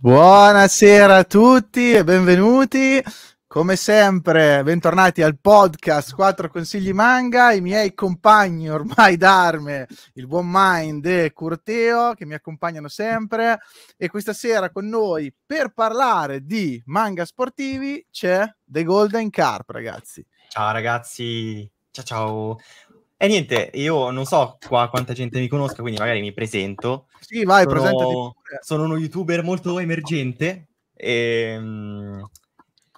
Buonasera a tutti e benvenuti. Come sempre, bentornati al podcast 4 consigli manga, i miei compagni ormai d'arme, il buon Mind e Curteo che mi accompagnano sempre e questa sera con noi per parlare di manga sportivi c'è The Golden Carp, ragazzi. Ciao ragazzi. Ciao ciao. E eh, niente, io non so qua quanta gente mi conosca, quindi magari mi presento. Sì, vai, sono, presentati Sono uno youtuber molto emergente. E, ehm, mh,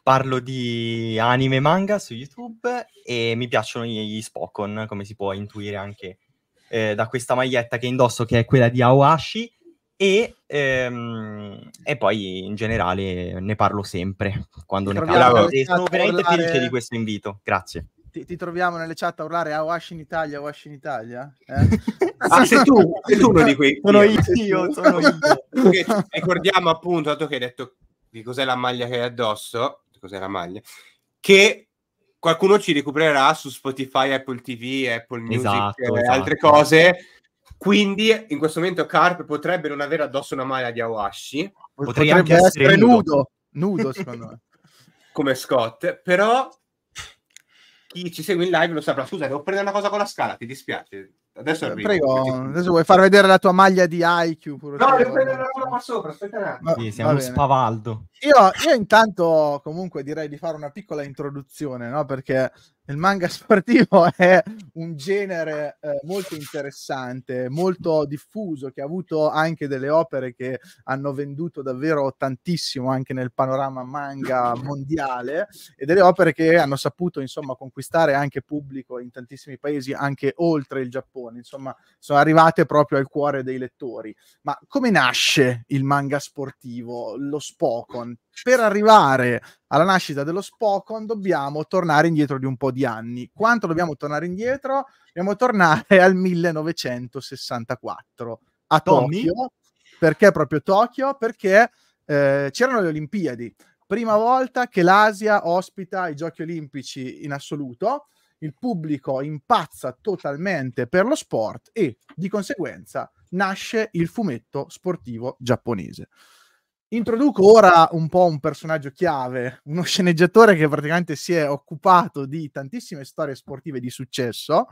parlo di anime e manga su YouTube e mi piacciono gli Spokon, come si può intuire anche eh, da questa maglietta che indosso, che è quella di Awashi. E, ehm, e poi in generale ne parlo sempre quando ne parlo. Sono veramente felice di questo invito. Grazie ti, ti, troviamo nelle chat a urlare a ah, Wash in Italia, Wash in Italia. Eh? ah, sei tu, sei tu uno di quei. Sono eh, io, sono io. Perché, ricordiamo appunto, dato che hai detto di cos'è la maglia che hai addosso, cos'è la maglia, che qualcuno ci recupererà su Spotify, Apple TV, Apple Music esatto, e eh, esatto. altre cose. Quindi in questo momento Carp potrebbe non avere addosso una maglia di Awashi. Potrebbe, potrebbe essere, essere nudo. nudo, nudo secondo me. Come Scott, però chi ci segue in live lo saprà. Scusa, devo prendere una cosa con la scala, ti dispiace. Adesso eh, arrivo. Prego, adesso vuoi far vedere la tua maglia di IQ? no, devo eh, prendere una cosa qua sopra, aspetta un attimo. Sì, siamo spavaldo. Io, io, intanto comunque direi di fare una piccola introduzione, no? Perché il manga sportivo è un genere eh, molto interessante, molto diffuso, che ha avuto anche delle opere che hanno venduto davvero tantissimo anche nel panorama manga mondiale e delle opere che hanno saputo insomma conquistare anche pubblico in tantissimi paesi, anche oltre il Giappone, insomma sono arrivate proprio al cuore dei lettori. Ma come nasce il manga sportivo, lo Spokon? per arrivare alla nascita dello Spokon dobbiamo tornare indietro di un po' di anni. Quanto dobbiamo tornare indietro? Dobbiamo tornare al 1964 a Tommy. Tokyo. Perché proprio Tokyo? Perché eh, c'erano le Olimpiadi. Prima volta che l'Asia ospita i giochi olimpici in assoluto, il pubblico impazza totalmente per lo sport e di conseguenza nasce il fumetto sportivo giapponese. Introduco ora un po' un personaggio chiave, uno sceneggiatore che praticamente si è occupato di tantissime storie sportive di successo,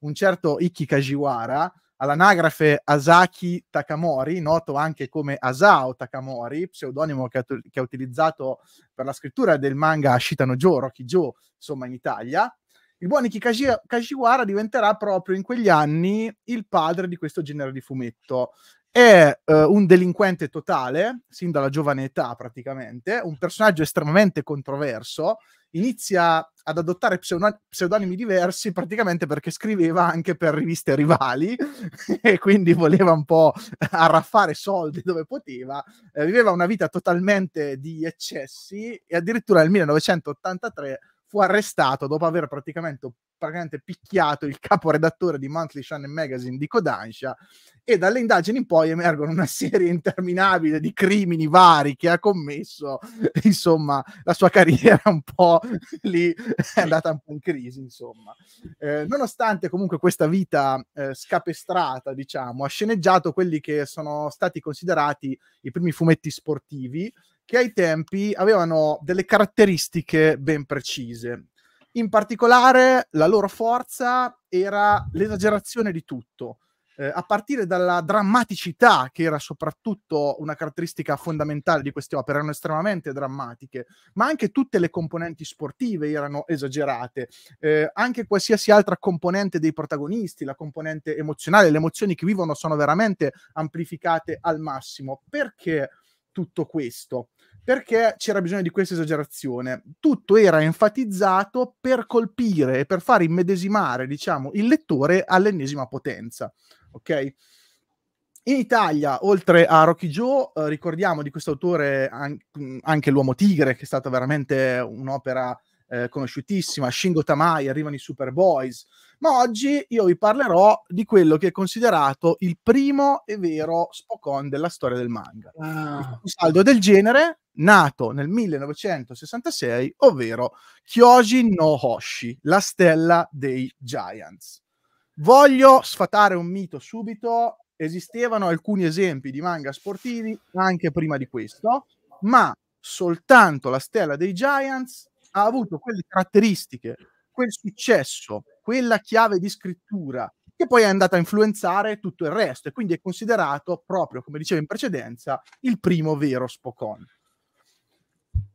un certo Ikki Kajiwara, all'anagrafe Asaki Takamori, noto anche come Asao Takamori, pseudonimo che ha, che ha utilizzato per la scrittura del manga Shitano Joe, Rocky Joe, insomma in Italia. Il buon Iki Kajiwara diventerà proprio in quegli anni il padre di questo genere di fumetto è uh, un delinquente totale, sin dalla giovane età praticamente, un personaggio estremamente controverso, inizia ad adottare pseudonimi diversi praticamente perché scriveva anche per riviste rivali e quindi voleva un po' arraffare soldi dove poteva, eh, viveva una vita totalmente di eccessi e addirittura nel 1983 fu arrestato dopo aver praticamente praticamente picchiato il caporedattore di Monthly Shonen Magazine di Kodansha e dalle indagini in poi emergono una serie interminabile di crimini vari che ha commesso, insomma, la sua carriera un po' lì è andata un po' in crisi, insomma. Eh, nonostante comunque questa vita eh, scapestrata, diciamo, ha sceneggiato quelli che sono stati considerati i primi fumetti sportivi che ai tempi avevano delle caratteristiche ben precise in particolare la loro forza era l'esagerazione di tutto, eh, a partire dalla drammaticità che era soprattutto una caratteristica fondamentale di queste opere, erano estremamente drammatiche, ma anche tutte le componenti sportive erano esagerate, eh, anche qualsiasi altra componente dei protagonisti, la componente emozionale, le emozioni che vivono sono veramente amplificate al massimo. Perché tutto questo? perché c'era bisogno di questa esagerazione. Tutto era enfatizzato per colpire e per far immedesimare, diciamo, il lettore all'ennesima potenza, ok? In Italia, oltre a Rocky Joe, eh, ricordiamo di questo autore an- anche L'Uomo Tigre, che è stata veramente un'opera eh, conosciutissima, Shingo Tamai, arrivano i Super Boys, ma oggi io vi parlerò di quello che è considerato il primo e vero Spokon della storia del manga. Ah. Un saldo del genere nato nel 1966, ovvero Kyoji no Hoshi, la stella dei Giants. Voglio sfatare un mito subito, esistevano alcuni esempi di manga sportivi anche prima di questo, ma soltanto la stella dei Giants ha avuto quelle caratteristiche quel successo, quella chiave di scrittura che poi è andata a influenzare tutto il resto e quindi è considerato proprio, come dicevo in precedenza, il primo vero Spokon.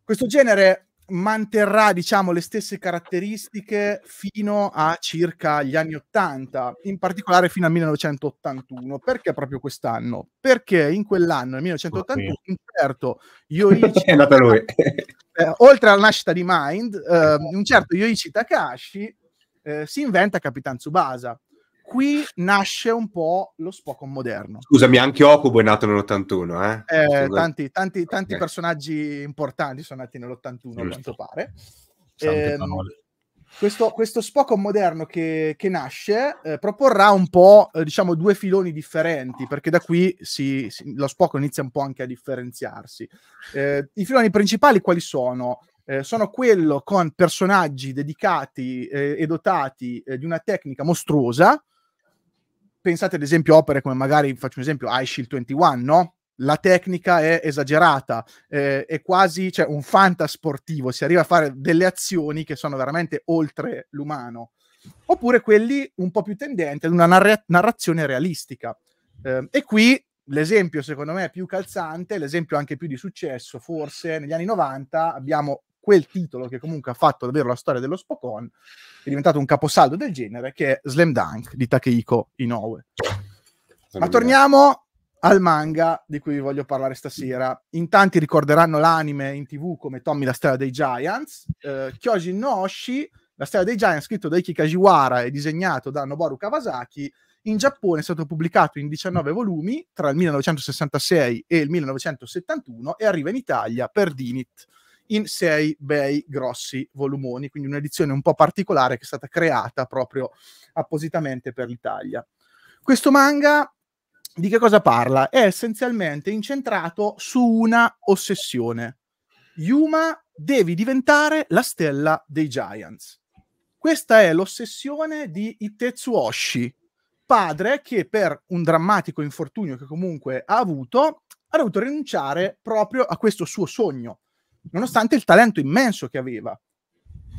Questo genere manterrà diciamo le stesse caratteristiche fino a circa gli anni 80 in particolare fino al 1981 perché proprio quest'anno perché in quell'anno nel 1981 oh, un certo Yoichi lui eh, oltre alla nascita di Mind eh, un certo Yoichi Takashi eh, si inventa Capitan Tsubasa qui nasce un po' lo Spokon moderno. Scusami, anche Okubo è nato nell'81, eh? eh tanti, tanti, tanti okay. personaggi importanti sono nati nell'81, a quanto pare. Eh, questo, questo Spokon moderno che, che nasce eh, proporrà un po', eh, diciamo, due filoni differenti, perché da qui si, si, lo Spokon inizia un po' anche a differenziarsi. Eh, I filoni principali quali sono? Eh, sono quello con personaggi dedicati eh, e dotati eh, di una tecnica mostruosa, pensate ad esempio a opere come magari, faccio un esempio, High Shield 21, no? la tecnica è esagerata, eh, è quasi cioè, un fantasportivo, si arriva a fare delle azioni che sono veramente oltre l'umano, oppure quelli un po' più tendenti ad una narra- narrazione realistica. Eh, e qui l'esempio secondo me più calzante, l'esempio anche più di successo forse negli anni 90 abbiamo quel titolo che comunque ha fatto davvero la storia dello Spokon, è diventato un caposaldo del genere, che è Slam Dunk di Takehiko Inoue. Ma torniamo al manga di cui vi voglio parlare stasera. In tanti ricorderanno l'anime in tv come Tommy la strada dei Giants, eh, Kyoji Nooshi, la strada dei Giants, scritto da Iki Kajiwara e disegnato da Noboru Kawasaki, in Giappone è stato pubblicato in 19 volumi tra il 1966 e il 1971 e arriva in Italia per Dinit in sei bei grossi volumoni, quindi un'edizione un po' particolare che è stata creata proprio appositamente per l'Italia. Questo manga di che cosa parla? È essenzialmente incentrato su una ossessione. Yuma devi diventare la stella dei Giants. Questa è l'ossessione di Itetsu Oshi, padre che per un drammatico infortunio che comunque ha avuto, ha dovuto rinunciare proprio a questo suo sogno nonostante il talento immenso che aveva.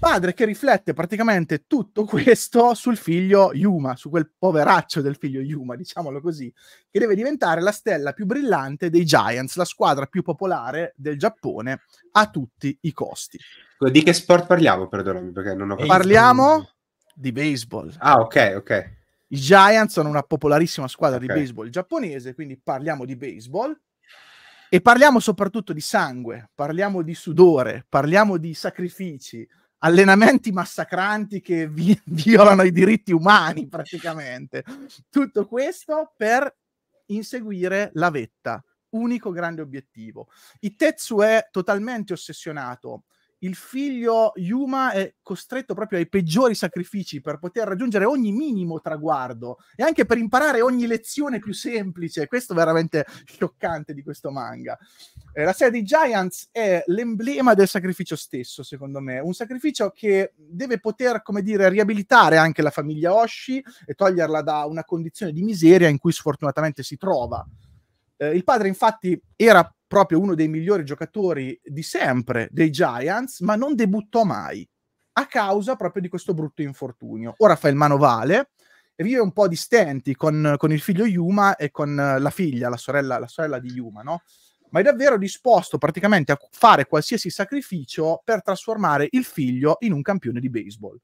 Padre che riflette praticamente tutto questo sul figlio Yuma, su quel poveraccio del figlio Yuma, diciamolo così, che deve diventare la stella più brillante dei Giants, la squadra più popolare del Giappone a tutti i costi. Di che sport parliamo, perdonami, perché non ho capito. Parliamo di baseball. Ah, ok, ok. I Giants sono una popolarissima squadra okay. di baseball giapponese, quindi parliamo di baseball e parliamo soprattutto di sangue, parliamo di sudore, parliamo di sacrifici, allenamenti massacranti che vi- violano i diritti umani praticamente. Tutto questo per inseguire la vetta, unico grande obiettivo. Itetsu è totalmente ossessionato il figlio Yuma è costretto proprio ai peggiori sacrifici per poter raggiungere ogni minimo traguardo e anche per imparare ogni lezione più semplice. Questo è veramente scioccante di questo manga. Eh, la serie di Giants è l'emblema del sacrificio stesso, secondo me. Un sacrificio che deve poter, come dire, riabilitare anche la famiglia Oshi e toglierla da una condizione di miseria in cui sfortunatamente si trova. Eh, il padre, infatti, era proprio uno dei migliori giocatori di sempre dei Giants, ma non debuttò mai a causa proprio di questo brutto infortunio. Ora fa il manovale, vive un po' di stenti con, con il figlio Yuma e con eh, la figlia, la sorella, la sorella di Yuma, no? ma è davvero disposto praticamente a fare qualsiasi sacrificio per trasformare il figlio in un campione di baseball.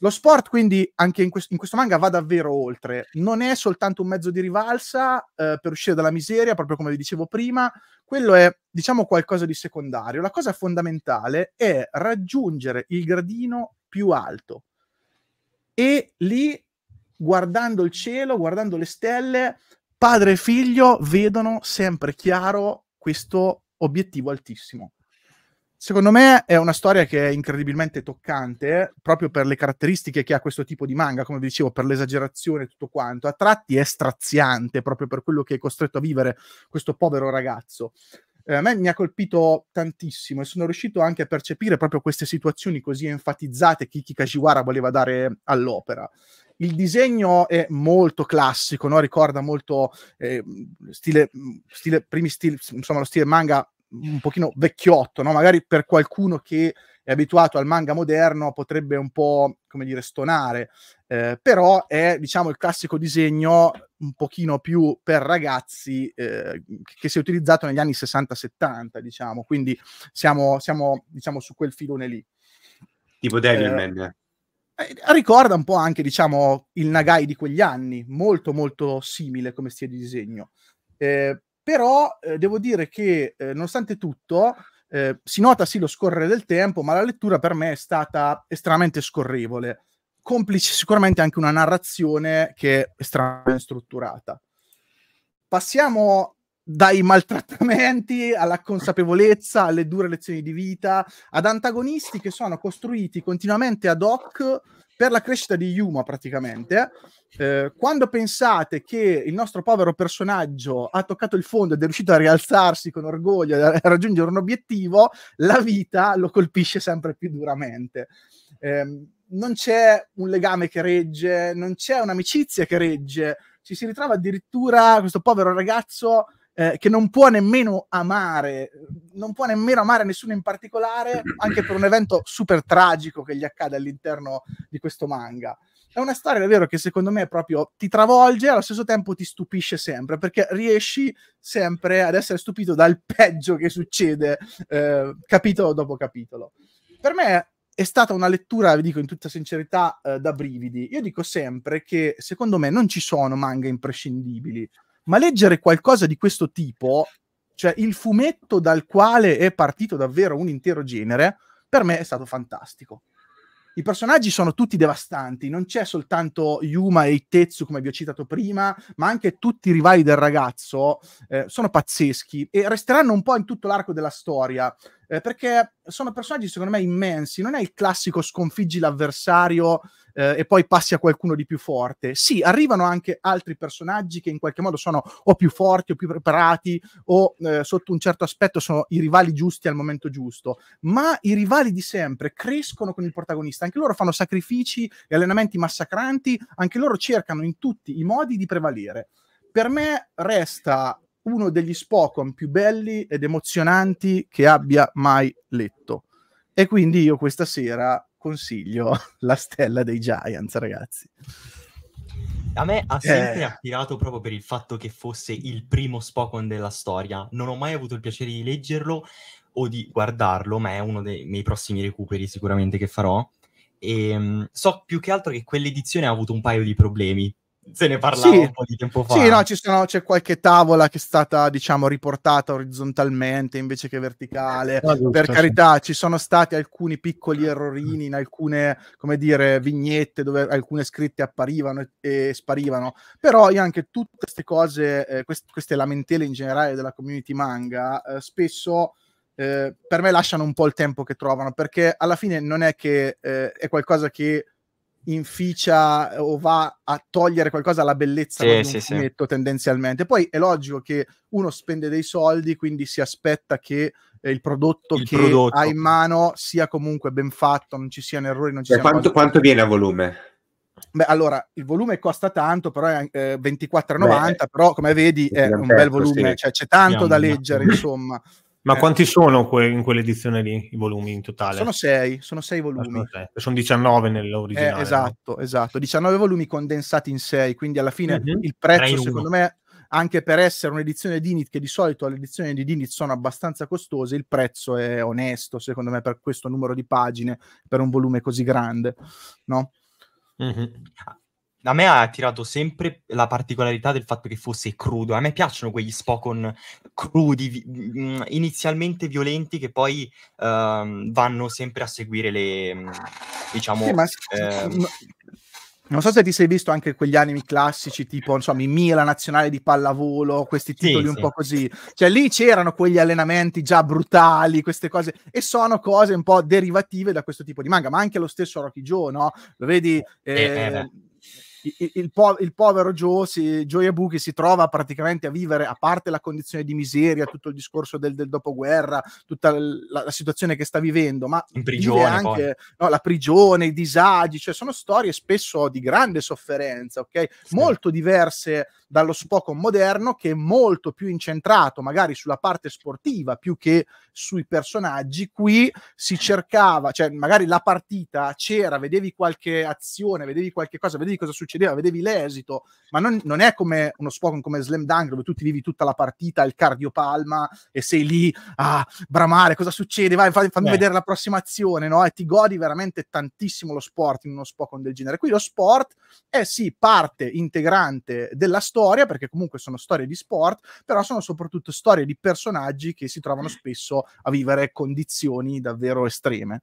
Lo sport, quindi, anche in, quest- in, questo manga va davvero oltre. Non è soltanto un mezzo di rivalsa eh, per uscire dalla miseria, proprio come vi dicevo prima. Quello è, diciamo, qualcosa di secondario. La cosa fondamentale è raggiungere il gradino più alto. E lì, guardando il cielo, guardando le stelle, padre e figlio vedono sempre chiaro questo obiettivo altissimo. Secondo me è una storia che è incredibilmente toccante, proprio per le caratteristiche che ha questo tipo di manga, come vi dicevo, per l'esagerazione e tutto quanto. A tratti è straziante, proprio per quello che è costretto a vivere questo povero ragazzo. Eh, a me mi ha colpito tantissimo e sono riuscito anche a percepire proprio queste situazioni così enfatizzate che Kiki Kikajiwara voleva dare all'opera. Il disegno è molto classico, no? ricorda molto eh, stile, stile, primi stili, insomma, lo stile manga un pochino vecchiotto, no? magari per qualcuno che è abituato al manga moderno potrebbe un po', come dire, stonare, eh, però è, diciamo, il classico disegno un pochino più per ragazzi eh, che si è utilizzato negli anni 60-70, diciamo, quindi siamo, siamo diciamo, su quel filone lì. Tipo Devilman. Eh, eh, ricorda un po' anche, diciamo, il Nagai di quegli anni, molto molto simile come stile di disegno. Eh, però eh, devo dire che eh, nonostante tutto eh, si nota sì lo scorrere del tempo, ma la lettura per me è stata estremamente scorrevole, complice sicuramente anche una narrazione che è estremamente strutturata. Passiamo dai maltrattamenti alla consapevolezza, alle dure lezioni di vita, ad antagonisti che sono costruiti continuamente ad hoc per la crescita di Yuma praticamente, eh, quando pensate che il nostro povero personaggio ha toccato il fondo ed è riuscito a rialzarsi con orgoglio e a raggiungere un obiettivo, la vita lo colpisce sempre più duramente. Eh, non c'è un legame che regge, non c'è un'amicizia che regge, ci si ritrova addirittura questo povero ragazzo eh, che non può nemmeno amare, non può nemmeno amare nessuno in particolare, anche per un evento super tragico che gli accade all'interno di questo manga. È una storia, è vero, che secondo me proprio ti travolge e allo stesso tempo ti stupisce sempre, perché riesci sempre ad essere stupito dal peggio che succede eh, capitolo dopo capitolo. Per me è stata una lettura, vi dico in tutta sincerità, eh, da brividi. Io dico sempre che secondo me non ci sono manga imprescindibili ma leggere qualcosa di questo tipo, cioè il fumetto dal quale è partito davvero un intero genere, per me è stato fantastico. I personaggi sono tutti devastanti, non c'è soltanto Yuma e Itetsu come vi ho citato prima, ma anche tutti i rivali del ragazzo eh, sono pazzeschi e resteranno un po' in tutto l'arco della storia, eh, perché sono personaggi secondo me immensi, non è il classico sconfiggi l'avversario eh, e poi passi a qualcuno di più forte. Sì, arrivano anche altri personaggi che in qualche modo sono o più forti o più preparati o eh, sotto un certo aspetto sono i rivali giusti al momento giusto, ma i rivali di sempre crescono con il protagonista, anche loro fanno sacrifici e allenamenti massacranti, anche loro cercano in tutti i modi di prevalere. Per me resta uno degli Spokon più belli ed emozionanti che abbia mai letto. E quindi io questa sera consiglio la stella dei Giants, ragazzi. A me ha sempre eh. attirato proprio per il fatto che fosse il primo Spokon della storia. Non ho mai avuto il piacere di leggerlo o di guardarlo, ma è uno dei miei prossimi recuperi sicuramente che farò. E, ehm, so più che altro che quell'edizione ha avuto un paio di problemi se ne parlava sì. un po' di tempo fa. Sì, no, sono, c'è qualche tavola che è stata, diciamo, riportata orizzontalmente invece che verticale. Ah, giusto, per carità, sì. ci sono stati alcuni piccoli errorini in alcune, come dire, vignette dove alcune scritte apparivano e, e sparivano. Però io anche tutte queste cose, eh, quest- queste lamentele in generale della community manga, eh, spesso... Eh, per me lasciano un po' il tempo che trovano perché alla fine non è che eh, è qualcosa che inficia eh, o va a togliere qualcosa alla bellezza sì, di un sì, fumetto sì. tendenzialmente. Poi è logico che uno spende dei soldi, quindi si aspetta che eh, il prodotto il che prodotto. ha in mano sia comunque ben fatto, non ci siano errori, non ci Beh, quanto, quanto viene a volume? Beh, allora, il volume costa tanto, però è eh, 24,90, però come vedi è un bel volume, cioè, c'è tanto da leggere, insomma. Ma eh. quanti sono que- in quell'edizione lì i volumi in totale? Sono sei, sono sei ah, volumi. sono, sei. sono, 19 eh, nell'originale. Eh, esatto, no? esatto, 19 esatto. volumi condensati in sei, quindi alla fine mm-hmm. il prezzo secondo me anche per essere un'edizione di Init, che di solito le edizioni di Init sono abbastanza costose, il prezzo è onesto, secondo me, per questo numero di pagine, per un volume così grande, no? Mm-hmm a me ha attirato sempre la particolarità del fatto che fosse crudo. A me piacciono quegli Spokon crudi, vi- mm, inizialmente violenti, che poi uh, vanno sempre a seguire le, mm, diciamo... Sì, ma... ehm... non so se ti sei visto anche quegli anime classici, tipo, insomma, i Mia, la nazionale di pallavolo, questi titoli sì, un sì. po' così. Cioè, lì c'erano quegli allenamenti già brutali, queste cose, e sono cose un po' derivative da questo tipo di manga, ma anche lo stesso Rocky Joe, no? Lo vedi... Eh, eh, eh, il, po- il povero Joe, si, Joe Yabuki si trova praticamente a vivere, a parte la condizione di miseria, tutto il discorso del, del dopoguerra, tutta la, la, situazione che sta vivendo, ma in prigione, anche no, la prigione, i disagi, cioè sono storie spesso di grande sofferenza, ok? Sì. Molto diverse dallo Spocon moderno che è molto più incentrato magari sulla parte sportiva più che sui personaggi. Qui si cercava, cioè magari la partita c'era, vedevi qualche azione, vedevi qualche cosa, vedevi cosa succedeva, vedevi l'esito, ma non, non è come uno Spocon come Slam Dunk dove tu ti vivi tutta la partita, il cardiopalma e sei lì a bramare, cosa succede? Vai, fammi, fammi eh. vedere la prossima azione, no? E ti godi veramente tantissimo lo sport in uno Spocon del genere. Qui lo sport è sì parte integrante della storia storia, perché comunque sono storie di sport, però sono soprattutto storie di personaggi che si trovano mm. spesso a vivere condizioni davvero estreme.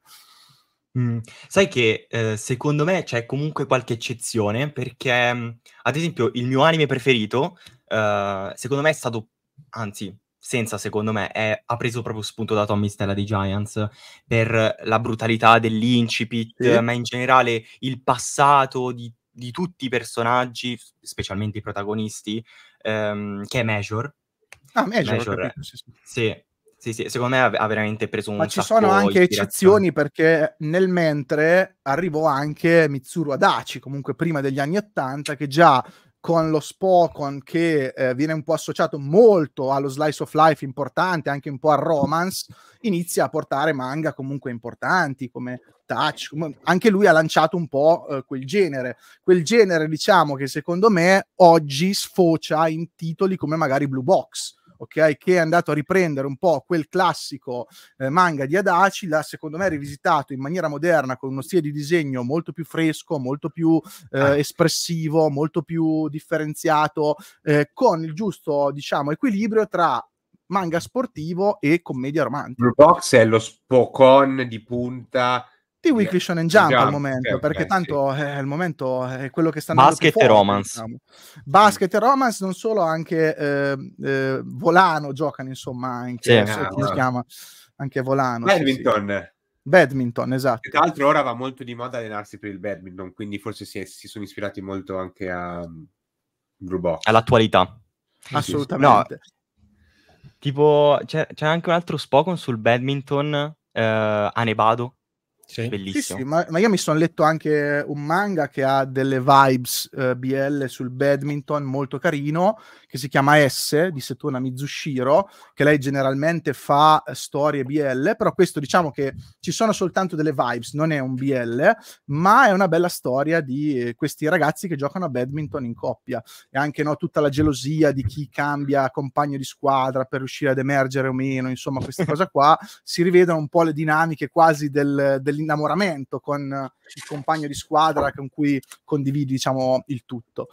Mm. Sai che eh, secondo me c'è comunque qualche eccezione perché, mm, ad esempio, il mio anime preferito, eh, secondo me è stato, anzi, senza secondo me, è, ha preso proprio spunto da Tommy Stella di Giants per la brutalità dell'incipit, sì. ma in generale il passato di di tutti i personaggi, specialmente i protagonisti, ehm, che è Major. Ah, Major, Major capito, sì, sì. sì. Sì, sì, secondo me ha veramente preso un Ma ci sono anche eccezioni perché nel mentre arrivò anche Mitsuru Adachi, comunque prima degli anni Ottanta, che già con lo Spokon che eh, viene un po' associato molto allo slice of life importante, anche un po' al romance, inizia a portare manga comunque importanti come Touch, anche lui ha lanciato un po' eh, quel genere, quel genere diciamo che secondo me oggi sfocia in titoli come magari Blue Box, ok? Che è andato a riprendere un po' quel classico eh, manga di Adachi, l'ha secondo me rivisitato in maniera moderna con uno stile di disegno molto più fresco, molto più eh, ah. espressivo, molto più differenziato, eh, con il giusto, diciamo, equilibrio tra manga sportivo e commedia romantica. Blue Box è lo spocon di punta di Weekly Shonen Jump yeah, al momento, yeah, perché okay, tanto sì. eh, al momento è quello che stanno Basket fuori, e Romance. Diciamo. Mm. Basket mm. e Romance, non solo, anche eh, eh, Volano giocano, insomma, anche, sì, eh, so no, no. Chiama, anche Volano. Badminton. Sì, badminton, esatto. E tra l'altro ora va molto di moda allenarsi per il badminton, quindi forse si, è, si sono ispirati molto anche a Grubok. Mm, All'attualità. Assolutamente. No, tipo, c'è, c'è anche un altro Spokon sul badminton, eh, Anebado sì. Bellissimo. Sì, sì, ma, ma, io mi sono letto anche un manga che ha delle vibes eh, BL sul badminton molto carino, che si chiama S di Setona Mizushiro, che lei generalmente fa eh, storie BL, però questo diciamo che ci sono soltanto delle vibes, non è un BL, ma è una bella storia di eh, questi ragazzi che giocano a badminton in coppia e anche no, tutta la gelosia di chi cambia compagno di squadra per riuscire ad emergere o meno, insomma questa cosa qua, si rivedono un po' le dinamiche quasi del, del dell'innamoramento con il compagno di squadra con cui condividi diciamo, il tutto.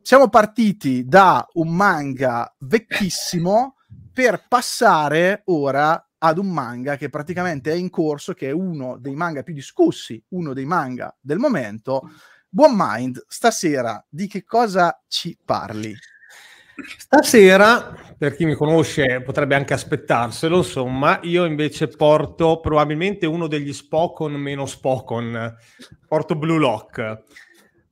Siamo partiti da un manga vecchissimo per passare ora ad un manga che praticamente è in corso, che è uno dei manga più discussi, uno dei manga del momento. Buon Mind, stasera di che cosa ci parli? Stasera per chi mi conosce potrebbe anche aspettarselo, insomma, io invece porto probabilmente uno degli Spokon meno Spokon, porto Blue Lock.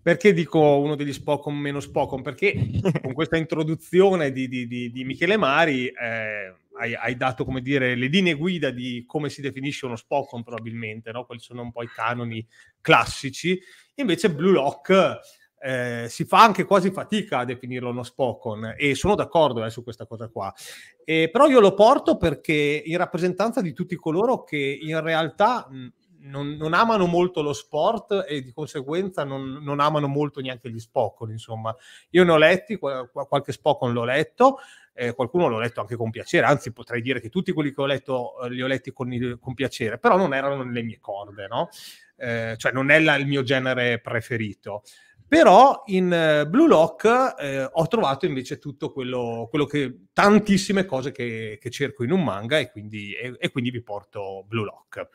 Perché dico uno degli Spokon meno Spokon? Perché con questa introduzione di, di, di, di Michele Mari eh, hai, hai, dato, come dire, le linee guida di come si definisce uno Spokon probabilmente, no? Quelli sono un po' i canoni classici. Invece Blue Lock eh, si fa anche quasi fatica a definirlo uno Spockon e sono d'accordo eh, su questa cosa qua. Eh, però io lo porto perché in rappresentanza di tutti coloro che in realtà mh, non, non, amano molto lo sport e di conseguenza non, non amano molto neanche gli Spockon, insomma. Io ne ho letti, qualche Spockon l'ho letto, eh, qualcuno l'ho letto anche con piacere, anzi potrei dire che tutti quelli che ho letto eh, li ho letti con, il, con, piacere, però non erano nelle mie corde, no? Eh, cioè non è la, il mio genere preferito però in eh, Blue Lock eh, ho trovato invece tutto quello, quello che tantissime cose che, che, cerco in un manga e quindi, e, e quindi, vi porto Blue Lock.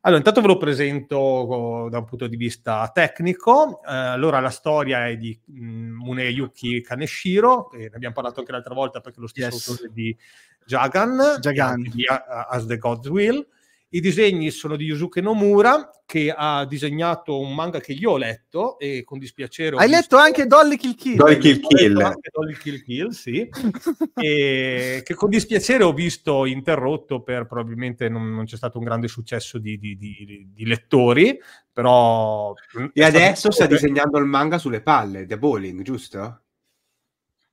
Allora, intanto ve lo presento oh, da un punto di vista tecnico. Eh, allora, la storia è di mm, Mune Yuki Kaneshiro, ne abbiamo parlato anche l'altra volta perché è lo stesso yes. autore di Jagan, Jagan. di eh, As the God's Will. I disegni sono di Yusuke Nomura, che ha disegnato un manga che io ho letto e con dispiacere... Hai letto anche Dolly Kill Kill? Dolly Kill Kill. Anche Dolly Kill Kill, sì. e che con dispiacere ho visto interrotto per probabilmente non, non c'è stato un grande successo di, di, di, di lettori, però... E adesso sta disegnando il manga sulle palle, The Bowling, giusto?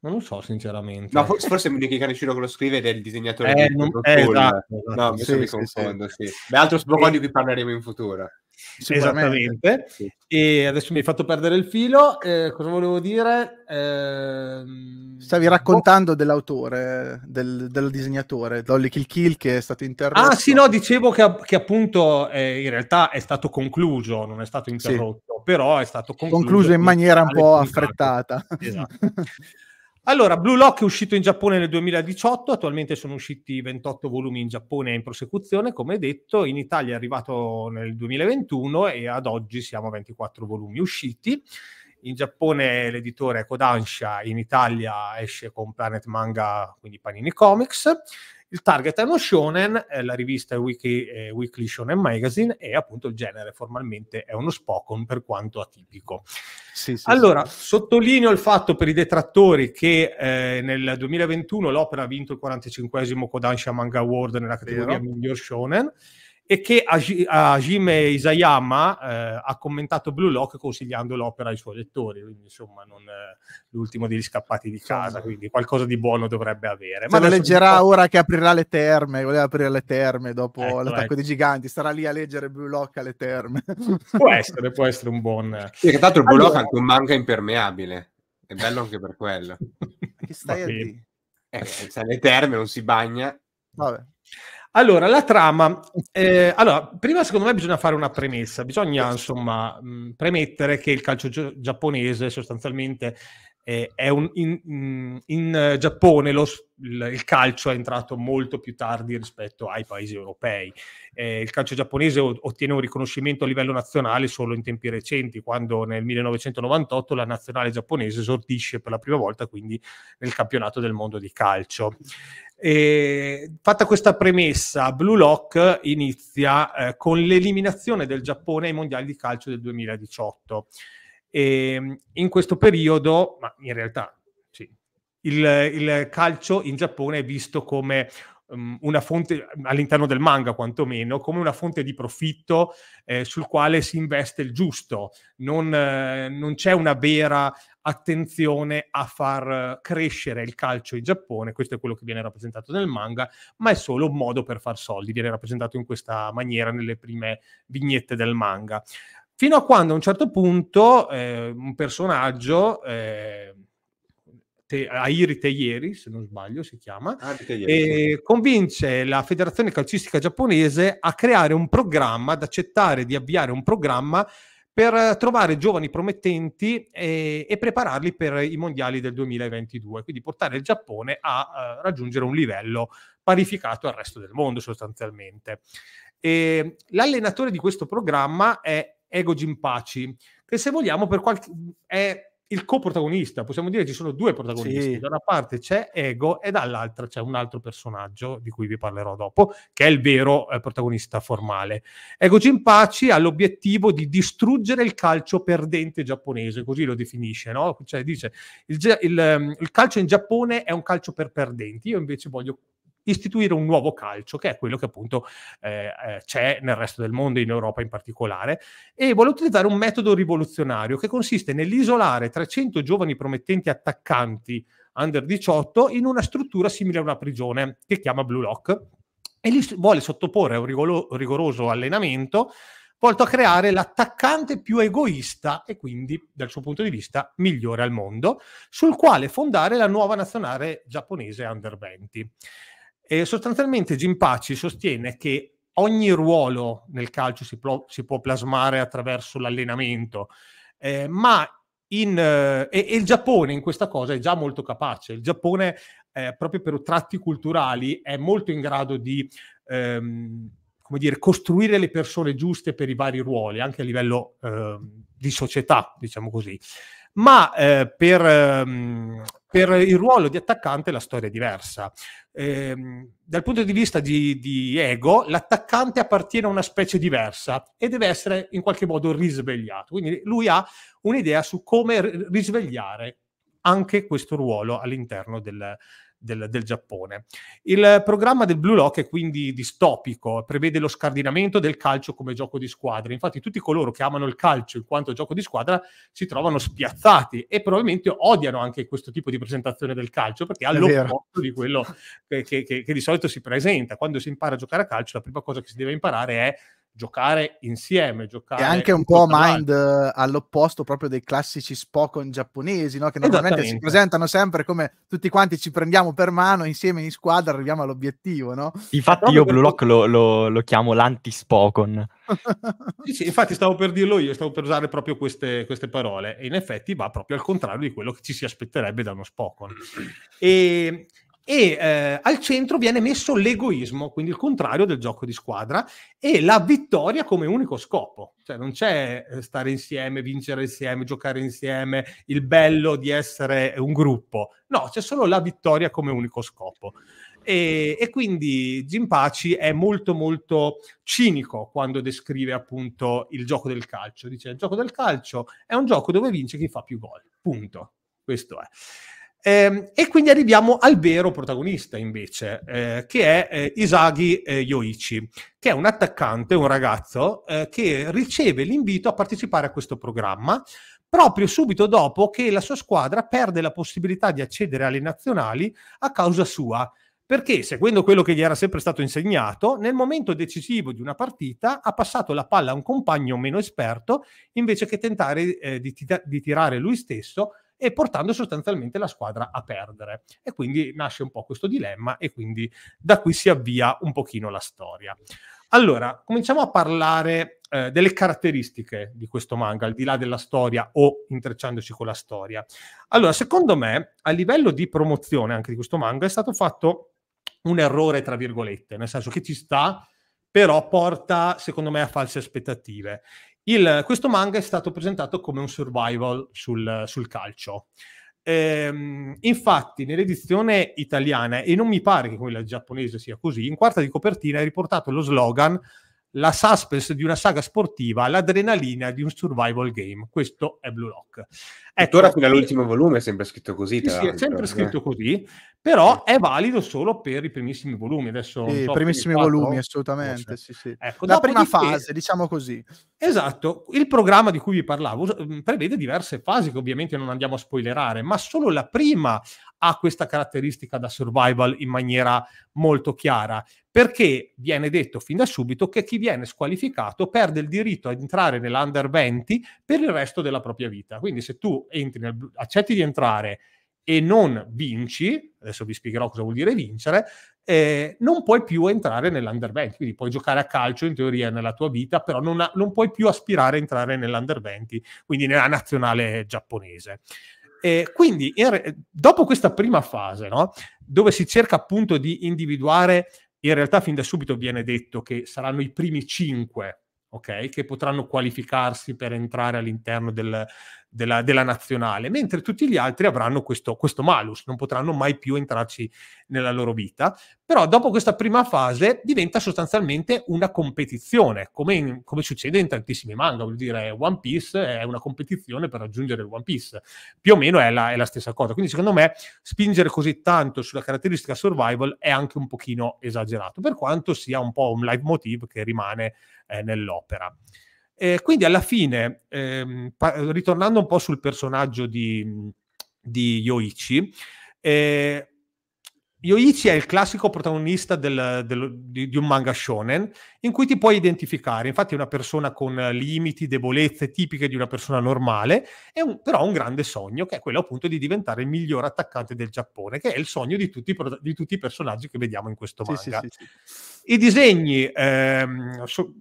Non lo so, sinceramente. No, forse, forse Mickey Canecino che lo scrive ed è il disegnatore eh, di non, eh, esatto, esatto. No, esatto. sì, mi sì, confondo, sì. sì. Beh, altro spoglio di cui parleremo in futuro. Esattamente. Sì. E adesso mi hai fatto perdere il filo. Eh, cosa volevo dire? Eh... Stavi boh. raccontando oh. dell'autore, del, del, disegnatore, Dolly Kill Kill, che è stato interrotto. Ah sì, no, dicevo che, che appunto eh, in realtà è stato concluso, non è stato interrotto, sì. però è stato concluso. concluso in maniera un po' affrettata. Esatto. Allora, Blue Lock è uscito in Giappone nel 2018, attualmente sono usciti 28 volumi in Giappone in prosecuzione, come detto, in Italia è arrivato nel 2021 e ad oggi siamo a 24 volumi usciti. In Giappone l'editore è Kodansha, in Italia esce con Planet Manga, quindi Panini Comics. Il target è uno shonen, eh, la rivista è Wiki, eh, Weekly Shonen Magazine e appunto il genere formalmente è uno spokon per quanto atipico. Sì, sì, allora, sì. sottolineo il fatto per i detrattori che eh, nel 2021 l'opera ha vinto il 45 Kodansha Manga Award nella categoria Vero. Miglior Shonen e che Aj- Ajime Isayama eh, ha commentato Blue Lock consigliando l'opera ai suoi lettori, quindi insomma non, eh, l'ultimo degli scappati di casa, quindi qualcosa di buono dovrebbe avere. Ma lo leggerà po- ora che aprirà le terme, voleva aprire le terme dopo ecco, l'attacco ecco. dei giganti, starà lì a leggere Blue Lock alle terme. Può essere, può essere un buon... Sì, che tanto il Blue allora... Lock ha un manga impermeabile, è bello anche per quello. che stai a dire? Eh, le terme, non si bagna. Vabbè. Allora, la trama. Eh, allora, prima secondo me bisogna fare una premessa, bisogna insomma mh, mm, premettere che il calcio gi- giapponese sostanzialmente eh, è un, in, in, mm, in Giappone lo, il, il, calcio è entrato molto più tardi rispetto ai paesi europei. Eh, il calcio giapponese ottiene un riconoscimento a livello nazionale solo in tempi recenti, quando nel 1998 la nazionale giapponese esordisce per la prima volta quindi nel campionato del mondo di calcio. E, fatta questa premessa, Blue Lock inizia eh, con l'eliminazione del Giappone ai mondiali di calcio del 2018. E, ehm, in questo periodo, ma in realtà sì, il, il calcio in Giappone è visto come mm, una fonte all'interno del manga quantomeno come una fonte di profitto eh, sul quale si investe il giusto non, eh, non c'è una vera attenzione a far crescere il calcio in Giappone, questo è quello che viene rappresentato nel manga, ma è solo un modo per far soldi, viene rappresentato in questa maniera nelle prime vignette del manga. Fino a quando a un certo punto eh, un personaggio... Eh, te, Airi Teieri, se non sbaglio si chiama, ah, e eh, convince la federazione calcistica giapponese a creare un programma, ad accettare di avviare un programma per trovare giovani promettenti e, eh, e, prepararli per i mondiali del 2022, quindi portare il Giappone a uh, raggiungere un livello parificato al resto del mondo sostanzialmente. E l'allenatore di questo programma è Ego Jinpachi, che se vogliamo per qualche... è il coprotagonista, possiamo dire che ci sono due protagonisti, sì. da una parte c'è Ego e dall'altra c'è un altro personaggio di cui vi parlerò dopo, che è il vero eh, protagonista formale. Ego Jinpachi ha l'obiettivo di distruggere il calcio perdente giapponese, così lo definisce, no? Cioè dice il, il, ehm, il calcio in Giappone è un calcio per perdenti, io invece voglio istituire un nuovo calcio, che è quello che appunto eh, eh, c'è nel resto del mondo, in Europa in particolare, e vuole utilizzare un metodo rivoluzionario che consiste nell'isolare 300 giovani promettenti attaccanti under 18 in una struttura simile a una prigione che chiama Blue Lock e li vuole sottoporre a un rigoroso allenamento volto a creare l'attaccante più egoista e quindi, dal suo punto di vista, migliore al mondo, sul quale fondare la nuova nazionale giapponese under 20. E sostanzialmente Gimpacci sostiene che ogni ruolo nel calcio si, pl- si può plasmare attraverso l'allenamento, eh, ma in, eh, e, il Giappone in questa cosa è già molto capace. Il Giappone, eh, proprio per tratti culturali, è molto in grado di ehm, come dire, costruire le persone giuste per i vari ruoli, anche a livello ehm, di società, diciamo così ma eh, per, ehm, per, il ruolo di attaccante la storia è diversa. Eh, dal punto di vista di, di, ego, l'attaccante appartiene a una specie diversa e deve essere in qualche modo risvegliato. Quindi lui ha un'idea su come risvegliare anche questo ruolo all'interno del, del, del, Giappone. Il programma del Blue Lock è quindi distopico, prevede lo scardinamento del calcio come gioco di squadra. Infatti, tutti coloro che amano il calcio in quanto gioco di squadra si trovano spiazzati e probabilmente odiano anche questo tipo di presentazione del calcio perché è all'opposto di quello che, che, che, che di solito si presenta. Quando si impara a giocare a calcio, la prima cosa che si deve imparare è giocare insieme. Giocare e anche un po' mind uh, all'opposto proprio dei classici Spokon giapponesi, no? che normalmente si presentano sempre come tutti quanti ci prendiamo per mano, insieme in squadra arriviamo all'obiettivo. No? Infatti io Blue Lock lo, lo, lo chiamo l'anti-Spokon. sì, sì, infatti stavo per dirlo io, stavo per usare proprio queste, queste, parole e in effetti va proprio al contrario di quello che ci si aspetterebbe da uno Spokon. E, e eh, al centro viene messo l'egoismo, quindi il contrario del gioco di squadra, e la vittoria come unico scopo. Cioè non c'è eh, stare insieme, vincere insieme, giocare insieme, il bello di essere un gruppo. No, c'è solo la vittoria come unico scopo. E, e quindi Jim Paci è molto molto cinico quando descrive appunto il gioco del calcio. Dice il gioco del calcio è un gioco dove vince chi fa più gol. Punto. Questo è. Eh, e quindi arriviamo al vero protagonista invece, eh, che è eh, Isagi eh, Yoichi, che è un attaccante, un ragazzo, eh, che riceve l'invito a partecipare a questo programma proprio subito dopo che la sua squadra perde la possibilità di accedere alle nazionali a causa sua, perché seguendo quello che gli era sempre stato insegnato, nel momento decisivo di una partita ha passato la palla a un compagno meno esperto invece che tentare eh, di, tita- di tirare lui stesso e portando sostanzialmente la squadra a perdere. E quindi nasce un po' questo dilemma e quindi da qui si avvia un pochino la storia. Allora, cominciamo a parlare eh, delle caratteristiche di questo manga, al di là della storia o intrecciandoci con la storia. Allora, secondo me, a livello di promozione anche di questo manga è stato fatto un errore, tra virgolette, nel senso che ci sta, però porta, secondo me, a false aspettative. Il, questo manga è stato presentato come un survival sul, sul calcio. Ehm, infatti, nell'edizione italiana, e non mi pare che quella giapponese sia così, in quarta di copertina è riportato lo slogan la suspense di una saga sportiva, l'adrenalina di un survival game. Questo è Blue Lock. Ecco, ora fino eh, all'ultimo volume è sempre scritto così. Sì, sì è sempre eh. scritto così, però è valido solo per i primissimi volumi. Adesso sì, so, i primissimi volumi, assolutamente. Sì, sì. Ecco, La prima fase, che... diciamo così. Esatto, il programma di cui vi parlavo mhmm, prevede diverse fasi che ovviamente non andiamo a spoilerare, ma solo la prima ha questa caratteristica da survival in maniera molto chiara, perché viene detto fin da subito che chi viene squalificato perde il diritto ad entrare nell'under 20 per il resto della propria vita. Quindi se tu entri nel, accetti di entrare e non vinci, adesso vi spiegherò cosa vuol dire vincere, eh, non puoi più entrare nell'under 20, quindi puoi giocare a calcio in teoria nella tua vita, però non, ha, non puoi più aspirare a entrare nell'under 20, quindi nella nazionale giapponese. Eh, quindi re- dopo questa prima fase, no, dove si cerca appunto di individuare, in realtà fin da subito viene detto che saranno i primi cinque okay? che potranno qualificarsi per entrare all'interno del, della, della, nazionale, mentre tutti gli altri avranno questo, questo, malus, non potranno mai più entrarci nella loro vita. Però dopo questa prima fase diventa sostanzialmente una competizione, come, in, come succede in tantissimi manga, vuol dire One Piece è una competizione per raggiungere One Piece, più o meno è la, è la, stessa cosa. Quindi secondo me spingere così tanto sulla caratteristica survival è anche un pochino esagerato, per quanto sia un po' un leitmotiv che rimane eh, nell'opera. Eh, quindi alla fine, ehm, ritornando un po' sul personaggio di, di Yoichi, eh, Yoichi è il classico protagonista del, del, di, di, un manga shonen in cui ti puoi identificare. Infatti, è una persona con limiti, debolezze tipiche di una persona normale, e un, però ha un grande sogno, che è quello appunto di diventare il miglior attaccante del Giappone, che è il sogno di tutti, di tutti i personaggi che vediamo in questo manga. Sì, sì, sì, I disegni. Ehm, so,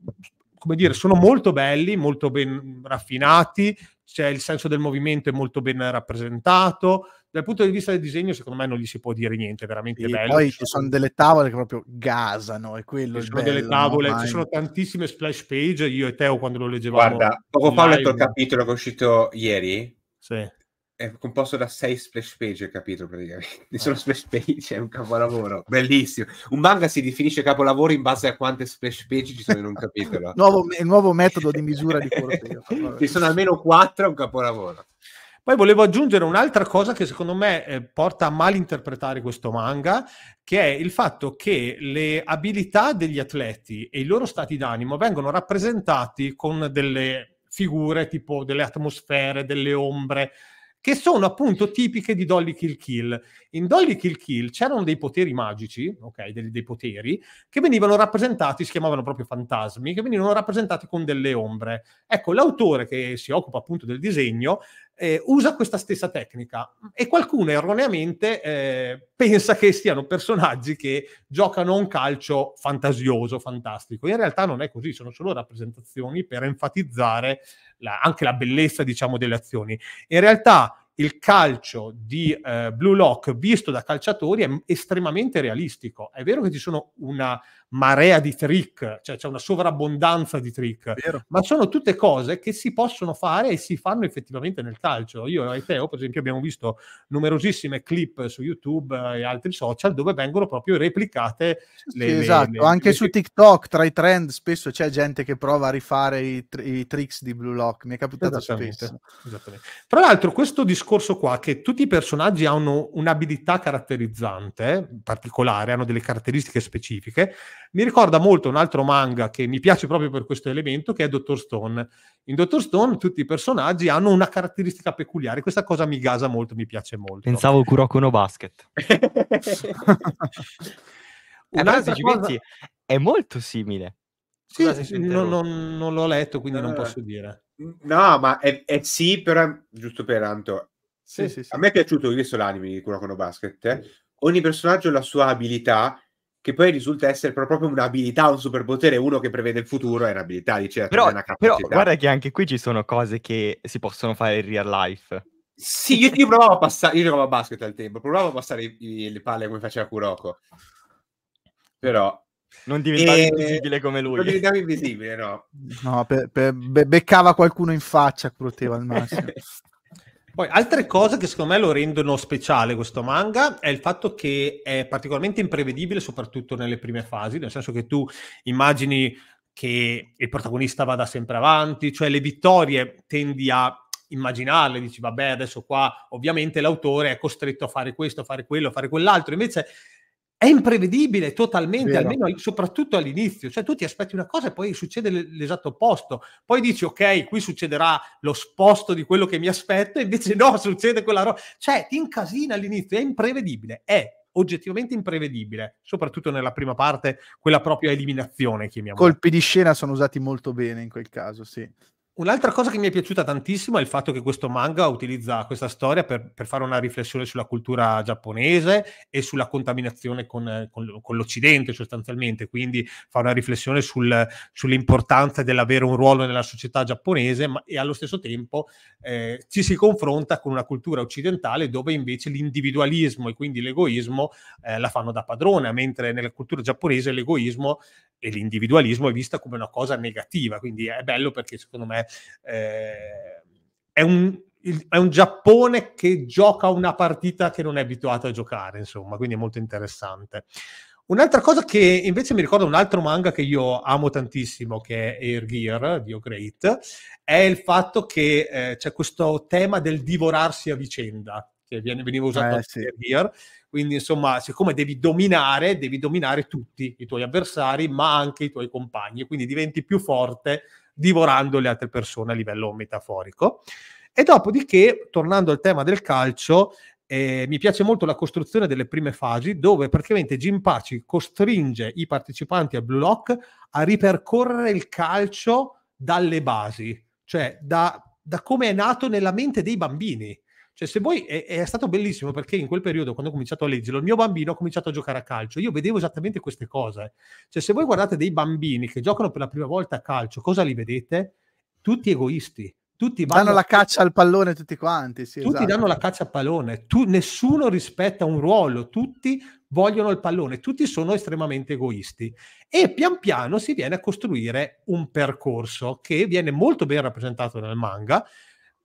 come dire, sono molto belli, molto ben raffinati, cioè il senso del movimento è molto ben rappresentato. Dal punto di vista del disegno, secondo me non gli si può dire niente, è veramente e bello. Poi ci sono delle tavole che proprio gasano, è quello. Ci sono bello, delle tavole, ci sono tantissime splash page. Io e Teo quando lo leggevamo. Guarda, poco fa ho letto il capitolo che è uscito ieri. Sì è composto da sei splash page, capito praticamente. Sono eh. splash page, è un capolavoro, bellissimo. Un manga si definisce capolavoro in base a quante splash page ci sono in un capitolo. nuovo, nuovo metodo di misura di quello Ci sono almeno quattro, è un capolavoro. Poi volevo aggiungere un'altra cosa che secondo me eh, porta a malinterpretare questo manga, che è il fatto che le abilità degli atleti e i loro stati d'animo vengono rappresentati con delle figure tipo delle atmosfere, delle ombre, che sono appunto tipiche di Dolly Kill Kill. In Dolly Kill Kill c'erano dei poteri magici, ok, dei, dei poteri, che venivano rappresentati, si chiamavano proprio fantasmi, che venivano rappresentati con delle ombre. Ecco, l'autore che si occupa appunto del disegno eh, usa questa stessa tecnica mm. e qualcuno erroneamente eh, pensa che siano personaggi che giocano un calcio fantasioso, fantastico. In realtà non è così, sono solo rappresentazioni per enfatizzare la, anche la bellezza, diciamo, delle azioni. In realtà il calcio di eh, Blue Lock visto da calciatori è estremamente realistico. È vero che ci sono una marea di trick, cioè c'è una sovrabbondanza di trick, Vero. ma sono tutte cose che si possono fare e si fanno effettivamente nel calcio. Io e Teo, per esempio, abbiamo visto numerosissime clip su YouTube e altri social dove vengono proprio replicate le, sì, esatto, le, anche su TikTok tra i trend spesso c'è gente che prova a rifare i, i tricks di Blue Lock, mi è capitato esattamente, spesso. Esattamente. Tra l'altro questo discorso qua che tutti i personaggi hanno un'abilità caratterizzante particolare, hanno delle caratteristiche specifiche mi ricorda molto un altro manga che mi piace proprio per questo elemento, che è Dottor Stone. In Dottor Stone tutti i personaggi hanno una caratteristica peculiare, questa cosa mi gasa molto, mi piace molto. Pensavo Kuroko no Basket. Eh, Un'altra cosa... è molto simile. Sì, non, non, non, l'ho letto, quindi uh, non eh, posso dire. No, ma è, è sì, però giusto per Anto. Sì, sì, sì, a me è piaciuto, piacono l'anime di Kuroko no Basket. Eh? Ogni personaggio ha la sua abilità che poi risulta essere proprio un'abilità, un superpotere, uno che prevede il futuro è un'abilità di certo, però, però, guarda che anche qui ci sono cose che si possono fare in real life. Sì, io, io provavo a passare, io giocavo a basket al tempo, provavo a passare i, i, le palle come faceva Kuroko. Però non diventavi e... Eh, invisibile come lui. Non diventavi invisibile, no. No, per, per, beccava qualcuno in faccia, poteva al massimo. Poi, altre cose che secondo me lo rendono speciale questo manga è il fatto che è particolarmente imprevedibile, soprattutto nelle prime fasi, nel senso che tu immagini che il protagonista vada sempre avanti, cioè le vittorie tendi a immaginarle, dici vabbè adesso qua ovviamente l'autore è costretto a fare questo, a fare quello, a fare quell'altro, invece è imprevedibile totalmente, almeno, soprattutto all'inizio. Cioè, tu ti aspetti una cosa e poi succede l'esatto opposto. Poi dici, ok, qui succederà lo sposto di quello che mi aspetto, e invece no, succede quella roba. Cioè, ti incasina all'inizio, è imprevedibile, è oggettivamente imprevedibile, soprattutto nella prima parte, quella propria eliminazione, chiamiamola. Colpi di scena sono usati molto bene in quel caso, sì. Un'altra cosa che mi è piaciuta tantissimo è il fatto che questo manga utilizza questa storia per, per fare una riflessione sulla cultura giapponese e sulla contaminazione con, con, con l'Occidente sostanzialmente, quindi fa una riflessione sul, sull'importanza dell'avere un ruolo nella società giapponese ma, e allo stesso tempo eh, ci si confronta con una cultura occidentale dove invece l'individualismo e quindi l'egoismo eh, la fanno da padrona, mentre nella cultura giapponese l'egoismo e l'individualismo è vista come una cosa negativa, quindi è bello perché secondo me eh, è, un, il, è, un, Giappone che gioca una partita che non è abituato a giocare, insomma, quindi è molto interessante. Un'altra cosa che invece mi ricorda un altro manga che io amo tantissimo, che è Air Gear di Great, è il fatto che eh, c'è questo tema del divorarsi a vicenda, che viene, veniva usato eh, sì. Gear. Quindi, insomma, siccome devi dominare, devi dominare tutti i tuoi avversari, ma anche i tuoi compagni, quindi diventi più forte divorando le altre persone a livello metaforico. E dopodiché, tornando al tema del calcio, eh, mi piace molto la costruzione delle prime fasi dove praticamente Jim Paci costringe i partecipanti al Blue Lock a ripercorrere il calcio dalle basi, cioè da, da come è nato nella mente dei bambini. Cioè, se vuoi, è, è, stato bellissimo perché in quel periodo, quando ho cominciato a leggerlo, il mio bambino ha cominciato a giocare a calcio. Io vedevo esattamente queste cose. Cioè, se voi guardate dei bambini che giocano per la prima volta a calcio, cosa li vedete? Tutti egoisti. Tutti vanno... danno la caccia al pallone tutti quanti. Sì, tutti esatto. danno la caccia al pallone. Tu, nessuno rispetta un ruolo. Tutti vogliono il pallone. Tutti sono estremamente egoisti. E pian piano si viene a costruire un percorso che viene molto ben rappresentato nel manga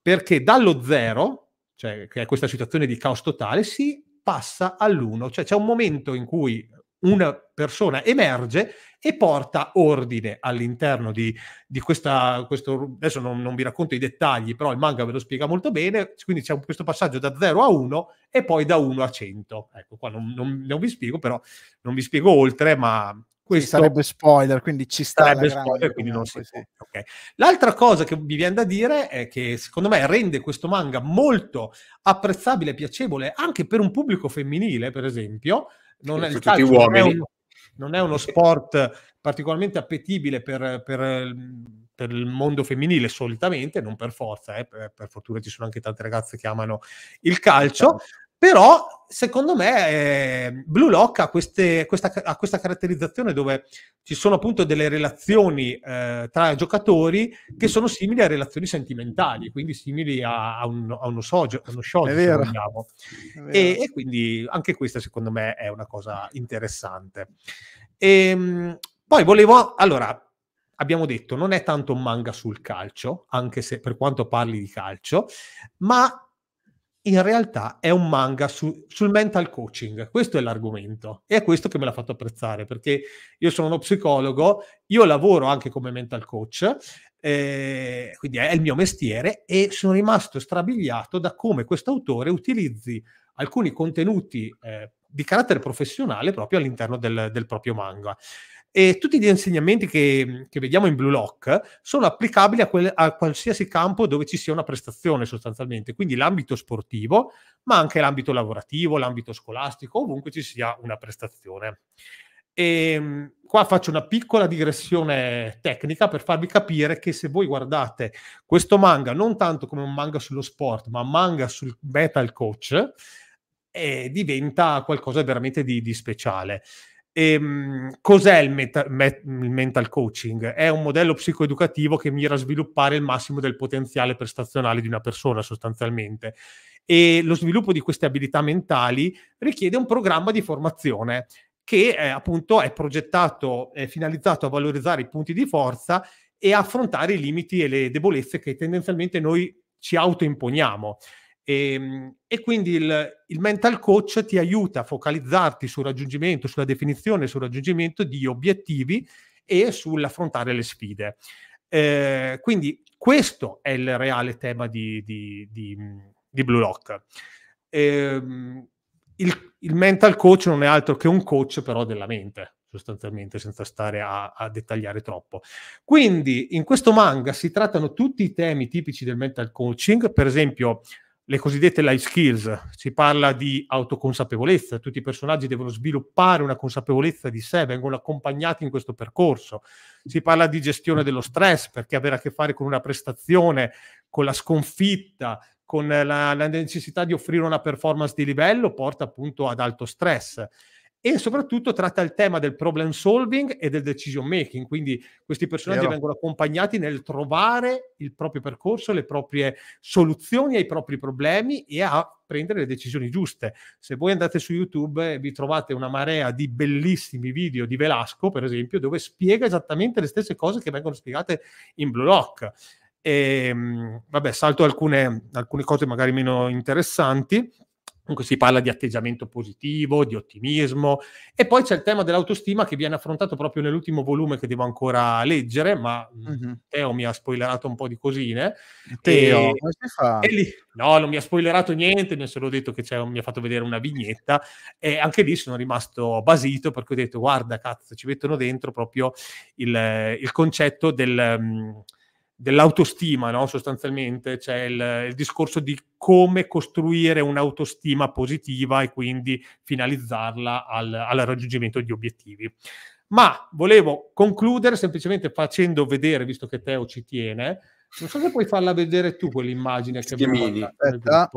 perché dallo zero cioè che è questa situazione di caos totale, si passa all'1, cioè c'è un momento in cui una persona emerge e porta ordine all'interno di, di questa, questo, adesso non, non, vi racconto i dettagli, però il manga ve lo spiega molto bene, quindi c'è un, questo passaggio da 0 a 1 e poi da 1 a 100. Ecco, qua non, non, non vi spiego, però non vi spiego oltre, ma questo sì, sarebbe spoiler, quindi ci sta. Sarebbe la spoiler, quindi non si sì. okay. L'altra cosa che mi viene da dire è che secondo me rende questo manga molto apprezzabile e piacevole anche per un pubblico femminile, per esempio. Non è, il calcio, Non è, uno, non è uno sport particolarmente appetibile per, per, per, il mondo femminile solitamente, non per forza, eh, per, per, fortuna ci sono anche tante ragazze che amano il calcio. Certo. Però, secondo me, eh, Blue Lock ha, queste, questa, ha, questa, caratterizzazione dove ci sono appunto delle relazioni eh, tra giocatori che sono simili a relazioni sentimentali, quindi simili a, a, un, a uno soggio, uno sciogio, è, è E, e, quindi anche questa, secondo me, è una cosa interessante. E, ehm, poi volevo, allora, abbiamo detto, non è tanto un manga sul calcio, anche se per quanto parli di calcio, ma in realtà è un manga su, sul mental coaching. Questo è l'argomento e è questo che me l'ha fatto apprezzare perché io sono uno psicologo, io lavoro anche come mental coach, eh, quindi è il mio mestiere e sono rimasto strabiliato da come questo autore utilizzi alcuni contenuti eh, di carattere professionale proprio all'interno del, del proprio manga. E tutti gli insegnamenti che, che vediamo in Blue Lock sono applicabili a, quel, a, qualsiasi campo dove ci sia una prestazione sostanzialmente, quindi l'ambito sportivo, ma anche l'ambito lavorativo, l'ambito scolastico, ovunque ci sia una prestazione. E ehm, qua faccio una piccola digressione tecnica per farvi capire che se voi guardate questo manga non tanto come un manga sullo sport, ma un manga sul metal coach, eh, diventa qualcosa veramente di, di speciale. E, ehm, cos'è il, meta, met, il, mental coaching? È un modello psicoeducativo che mira a sviluppare il massimo del potenziale prestazionale di una persona sostanzialmente. E lo sviluppo di queste abilità mentali richiede un programma di formazione che eh, appunto è progettato, è finalizzato a valorizzare i punti di forza e affrontare i limiti e le debolezze che tendenzialmente noi ci autoimponiamo. E, ehm, e quindi il, il, mental coach ti aiuta a focalizzarti sul raggiungimento, sulla definizione, sul raggiungimento di obiettivi e sull'affrontare le sfide. Eh, quindi questo è il reale tema di, di, di, di Blue Lock. Eh, il, il, mental coach non è altro che un coach però della mente, sostanzialmente, senza stare a, a, dettagliare troppo. Quindi in questo manga si trattano tutti i temi tipici del mental coaching, per esempio le cosiddette life skills, si parla di autoconsapevolezza, tutti i personaggi devono sviluppare una consapevolezza di sé, vengono accompagnati in questo percorso, si parla di gestione dello stress perché avere a che fare con una prestazione, con la sconfitta, con la, la necessità di offrire una performance di livello porta appunto ad alto stress e soprattutto tratta il tema del problem solving e del decision making, quindi questi personaggi Vero. vengono accompagnati nel trovare il proprio percorso, le proprie soluzioni ai propri problemi e a prendere le decisioni giuste. Se voi andate su YouTube eh, vi trovate una marea di bellissimi video di Velasco, per esempio, dove spiega esattamente le stesse cose che vengono spiegate in Blue Lock. E, ehm, vabbè, salto alcune, alcune cose magari meno interessanti Comunque si parla di atteggiamento positivo, di ottimismo e poi c'è il tema dell'autostima che viene affrontato proprio nell'ultimo volume che devo ancora leggere, ma mm-hmm. Teo mi ha spoilerato un po' di cosine. Teo, e, come si fa? Lì, no, non mi ha spoilerato niente, mi ha solo detto che mi ha fatto vedere una vignetta e anche lì sono rimasto basito perché ho detto guarda cazzo, ci mettono dentro proprio il, il concetto del... Um, dell'autostima, no? sostanzialmente, cioè il, il, discorso di come costruire un'autostima positiva e quindi finalizzarla al, al raggiungimento di obiettivi. Ma volevo concludere semplicemente facendo vedere, visto che Teo ci tiene, non so se puoi farla vedere tu quell'immagine che Schiamini. abbiamo Aspetta,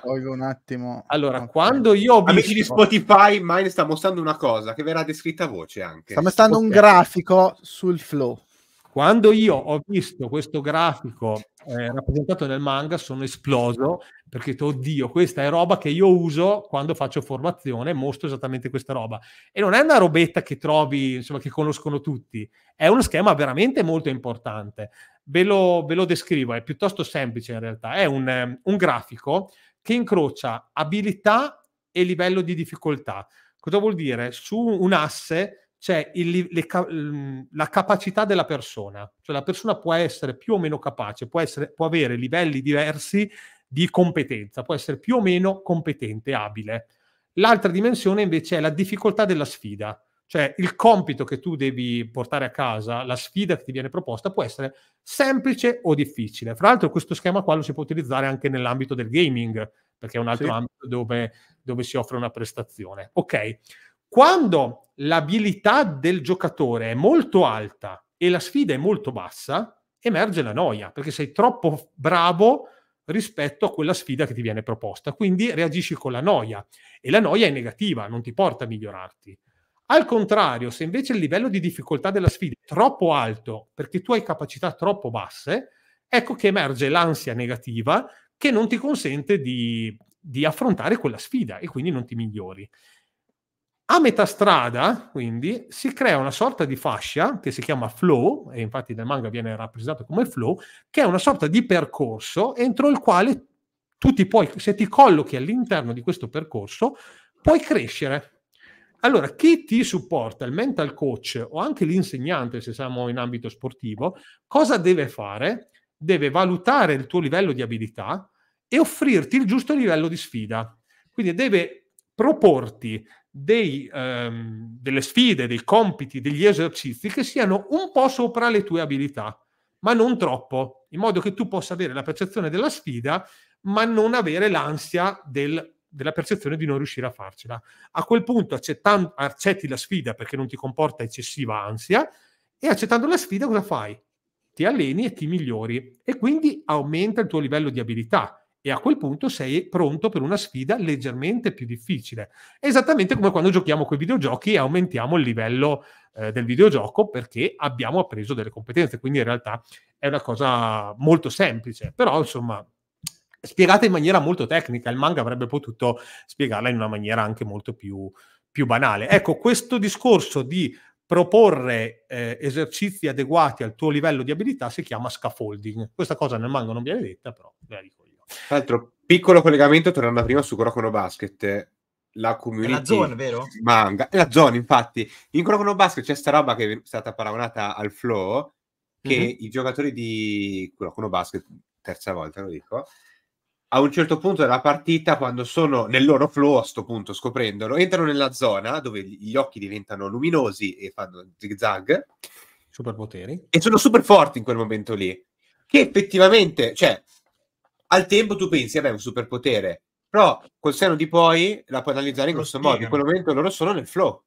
tolgo un attimo. Allora, okay. quando io ho visto... Amici di Spotify, Mine sta mostrando una cosa che verrà descritta a voce anche. Sta mostrando okay. un grafico sul flow. Quando io ho visto questo grafico eh, rappresentato nel manga sono esploso perché ho detto, oddio, questa è roba che io uso quando faccio formazione, mostro esattamente questa roba. E non è una robetta che trovi, insomma, che conoscono tutti, è uno schema veramente molto importante. Ve lo, ve lo descrivo, è piuttosto semplice in realtà. È un, eh, un grafico che incrocia abilità e livello di difficoltà. Cosa vuol dire? Su un asse c'è cioè, il, le, mm, la capacità della persona, cioè la persona può essere più o meno capace, può, essere, può avere livelli diversi di competenza, può essere più o meno competente, abile. L'altra dimensione invece è la difficoltà della sfida, cioè il compito che tu devi portare a casa, la sfida che ti viene proposta può essere semplice o difficile. Fra l'altro questo schema qua lo si può utilizzare anche nell'ambito del gaming, perché è un altro sì. ambito dove, dove si offre una prestazione. Ok, quando l'abilità del giocatore è molto alta e la sfida è molto bassa, emerge la noia, perché sei troppo bravo rispetto a quella sfida che ti viene proposta. Quindi reagisci con la noia e la noia è negativa, non ti porta a migliorarti. Al contrario, se invece il livello di difficoltà della sfida è troppo alto perché tu hai capacità troppo basse, ecco che emerge l'ansia negativa che non ti consente di, di affrontare quella sfida e quindi non ti migliori. A metà strada, quindi, si crea una sorta di fascia che si chiama flow, e infatti nel manga viene rappresentato come flow, che è una sorta di percorso entro il quale tu ti puoi, se ti collochi all'interno di questo percorso, puoi crescere. Allora, chi ti supporta, il mental coach o anche l'insegnante, se siamo in ambito sportivo, cosa deve fare? Deve valutare il tuo livello di abilità e offrirti il giusto livello di sfida. Quindi deve proporti dei, ehm, delle sfide, dei compiti, degli esercizi che siano un po' sopra le tue abilità, ma non troppo, in modo che tu possa avere la percezione della sfida, ma non avere l'ansia del, della percezione di non riuscire a farcela. A quel punto accetti la sfida perché non ti comporta eccessiva ansia e accettando la sfida cosa fai? Ti alleni e ti migliori e quindi aumenta il tuo livello di abilità e a quel punto sei pronto per una sfida leggermente più difficile. Esattamente come quando giochiamo con i videogiochi e aumentiamo il livello eh, del videogioco perché abbiamo appreso delle competenze. Quindi in realtà è una cosa molto semplice, però insomma spiegata in maniera molto tecnica. Il manga avrebbe potuto spiegarla in una maniera anche molto più, più banale. Ecco, questo discorso di proporre eh, esercizi adeguati al tuo livello di abilità si chiama scaffolding. Questa cosa nel manga non viene detta, però ve la dico. Tra l'altro, piccolo collegamento tornando prima su Corocono Basket. La community. È la zone, vero? Manga. È la zone, infatti. In Corocono Basket c'è sta roba che è stata paragonata al flow, che mm-hmm. i giocatori di Corocono Basket, terza volta lo dico, a un certo punto della partita, quando sono nel loro flow, a questo punto scoprendolo, entrano nella zona dove gli occhi diventano luminosi e fanno zigzag. Superpoteri. E sono super forti in quel momento lì. Che effettivamente, cioè, al tempo tu pensi, vabbè, un superpotere, però col seno di poi la puoi analizzare in questo modo. In quel momento loro sono nel flow.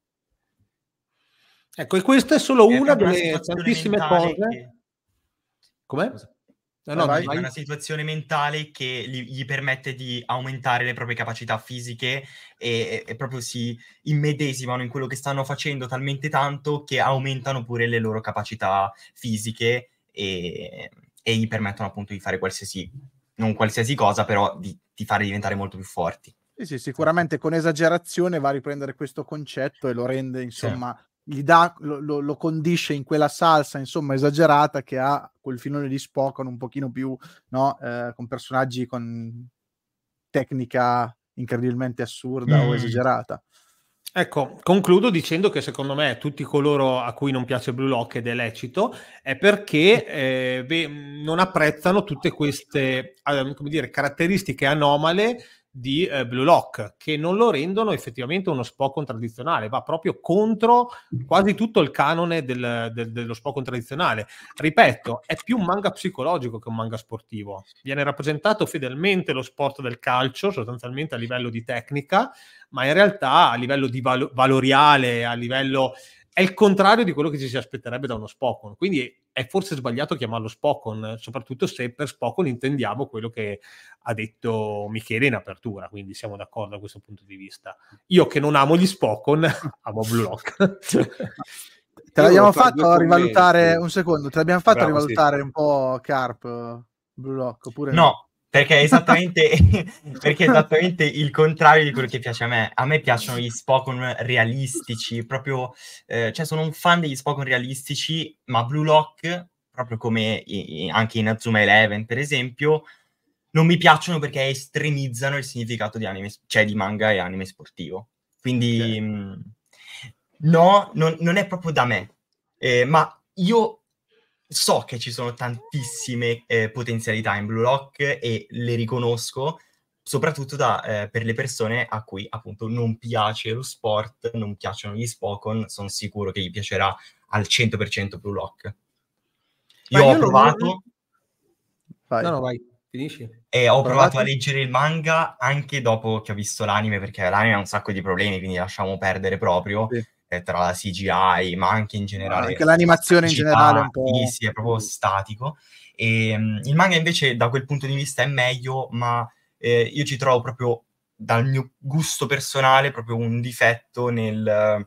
Ecco, e questa è solo è una delle tantissime cose. Che... Come? No, no, È una situazione mentale che gli, gli, permette di aumentare le proprie capacità fisiche e, e, proprio si immedesimano in quello che stanno facendo talmente tanto che aumentano pure le loro capacità fisiche e, e gli permettono appunto di fare qualsiasi non qualsiasi cosa, però di, di fare diventare molto più forti. Sì, sì, sicuramente con esagerazione va a riprendere questo concetto e lo rende, insomma, sì. Gli dà, lo, lo, condisce in quella salsa, insomma, esagerata che ha quel filone di Spock un pochino più, no, eh, con personaggi con tecnica incredibilmente assurda mm. o esagerata. Ecco, concludo dicendo che secondo me tutti coloro a cui non piace Blue Lock ed è lecito è perché eh, beh, non apprezzano tutte queste eh, dire, caratteristiche anomale di eh, Blue Lock, che non lo rendono effettivamente uno SPO tradizionale, va proprio contro quasi tutto il canone del, del, dello SPO tradizionale. Ripeto, è più un manga psicologico che un manga sportivo. Viene rappresentato fedelmente lo sport del calcio, sostanzialmente a livello di tecnica, ma in realtà a livello di val- valoriale, a livello è il contrario di quello che ci si aspetterebbe da uno Spokon. Quindi è forse sbagliato chiamarlo Spokon, soprattutto se per Spokon intendiamo quello che ha detto Michele in apertura. Quindi siamo d'accordo da questo punto di vista. Io che non amo gli Spokon, amo Blue Lock. te l'abbiamo fatto rivalutare un secondo, te l'abbiamo fatto Bravo, rivalutare sì. un po' Carp Blue Lock oppure no? perché è esattamente, perché è esattamente il contrario di quello che piace a me. A me piacciono gli Spokon realistici, proprio, eh, cioè sono un fan degli Spokon realistici, ma Blue Lock, proprio come i, anche in Azuma Eleven, per esempio, non mi piacciono perché estremizzano il significato di, anime, cioè di manga e anime sportivo. Quindi, okay. mh, mm, no, non, non, è proprio da me. Eh, ma io so che ci sono tantissime eh, potenzialità in Blue Lock e le riconosco soprattutto da, eh, per le persone a cui appunto non piace lo sport, non piacciono gli Spokon, sono sicuro che gli piacerà al 100% Blue Lock. Io, io ho provato... Non... Vai. No, no, vai, finisci. E ho, provato, provato a leggere il manga anche dopo che ho visto l'anime, perché l'anime ha un sacco di problemi, quindi lasciamo perdere proprio. Sì eh, tra la CGI, ma anche in ah, generale. Anche l'animazione CGI, in generale è un po'. Sì, è proprio statico. E, ehm, il manga invece da quel punto di vista è meglio, ma eh, io ci trovo proprio dal mio gusto personale proprio un difetto nel...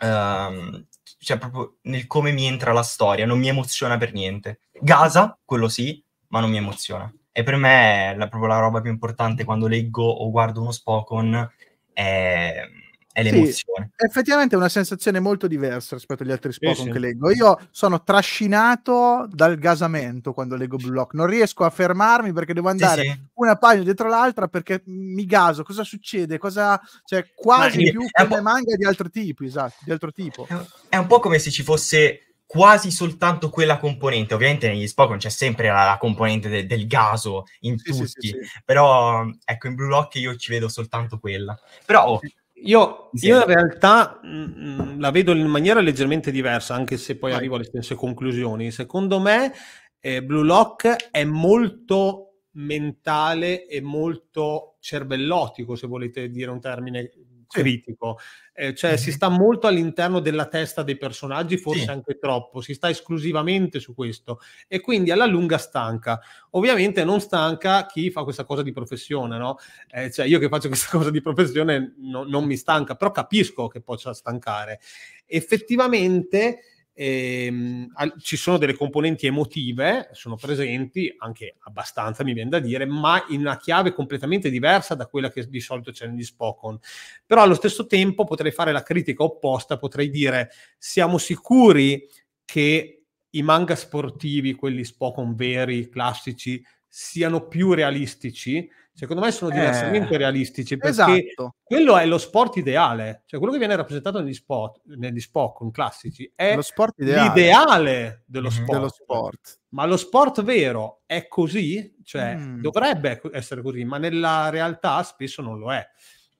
Uh, cioè proprio nel come mi entra la storia, non mi emoziona per niente. Gaza, quello sì, ma non mi emoziona. E per me la, proprio la roba più importante quando leggo o guardo uno Spokon è è l'emozione. Sì, effettivamente è una sensazione molto diversa rispetto agli altri Spoken sì, sì. che leggo. Io sono trascinato dal gasamento quando leggo Blue Lock. Non riesco a fermarmi perché devo andare una pagina dietro l'altra perché mi gaso. Cosa succede? Cosa... Cioè, quasi Ma, più come manga di altro tipo, esatto, di altro tipo. È un po' come se ci fosse quasi soltanto quella componente. Ovviamente negli Spoken c'è sempre la, la componente de- del gaso in tutti, però ecco, in Blue Lock io ci vedo soltanto quella. Però... Oh, io, io, in realtà mh, mm, mm, la vedo in maniera leggermente diversa, anche se poi Vai. arrivo alle stesse conclusioni. Secondo me, eh, Blue Lock è molto mentale e molto cervellotico, se volete dire un termine critico, eh, cioè mm-hmm. si sta molto all'interno della testa dei personaggi, forse sì. anche troppo, si sta esclusivamente su questo e quindi alla lunga stanca. Ovviamente non stanca chi fa questa cosa di professione, no? Eh, cioè io che faccio questa cosa di professione no, non mi stanca, però capisco che possa stancare. Effettivamente Ehm, ci sono delle componenti emotive, sono presenti anche abbastanza, mi viene da dire, ma in una chiave completamente diversa da quella che di solito c'è negli Spoken. Però allo stesso tempo potrei fare la critica opposta, potrei dire siamo sicuri che i manga sportivi, quelli Spoken veri, classici, siano più realistici secondo me sono eh. diversamente eh, realistici perché esatto. quello è lo sport ideale cioè quello che viene rappresentato negli spot negli spot classici è lo sport ideale. l'ideale dello mhm. sport. dello sport. ma lo sport vero è così cioè mm. dovrebbe ecco essere così ma nella realtà spesso non lo è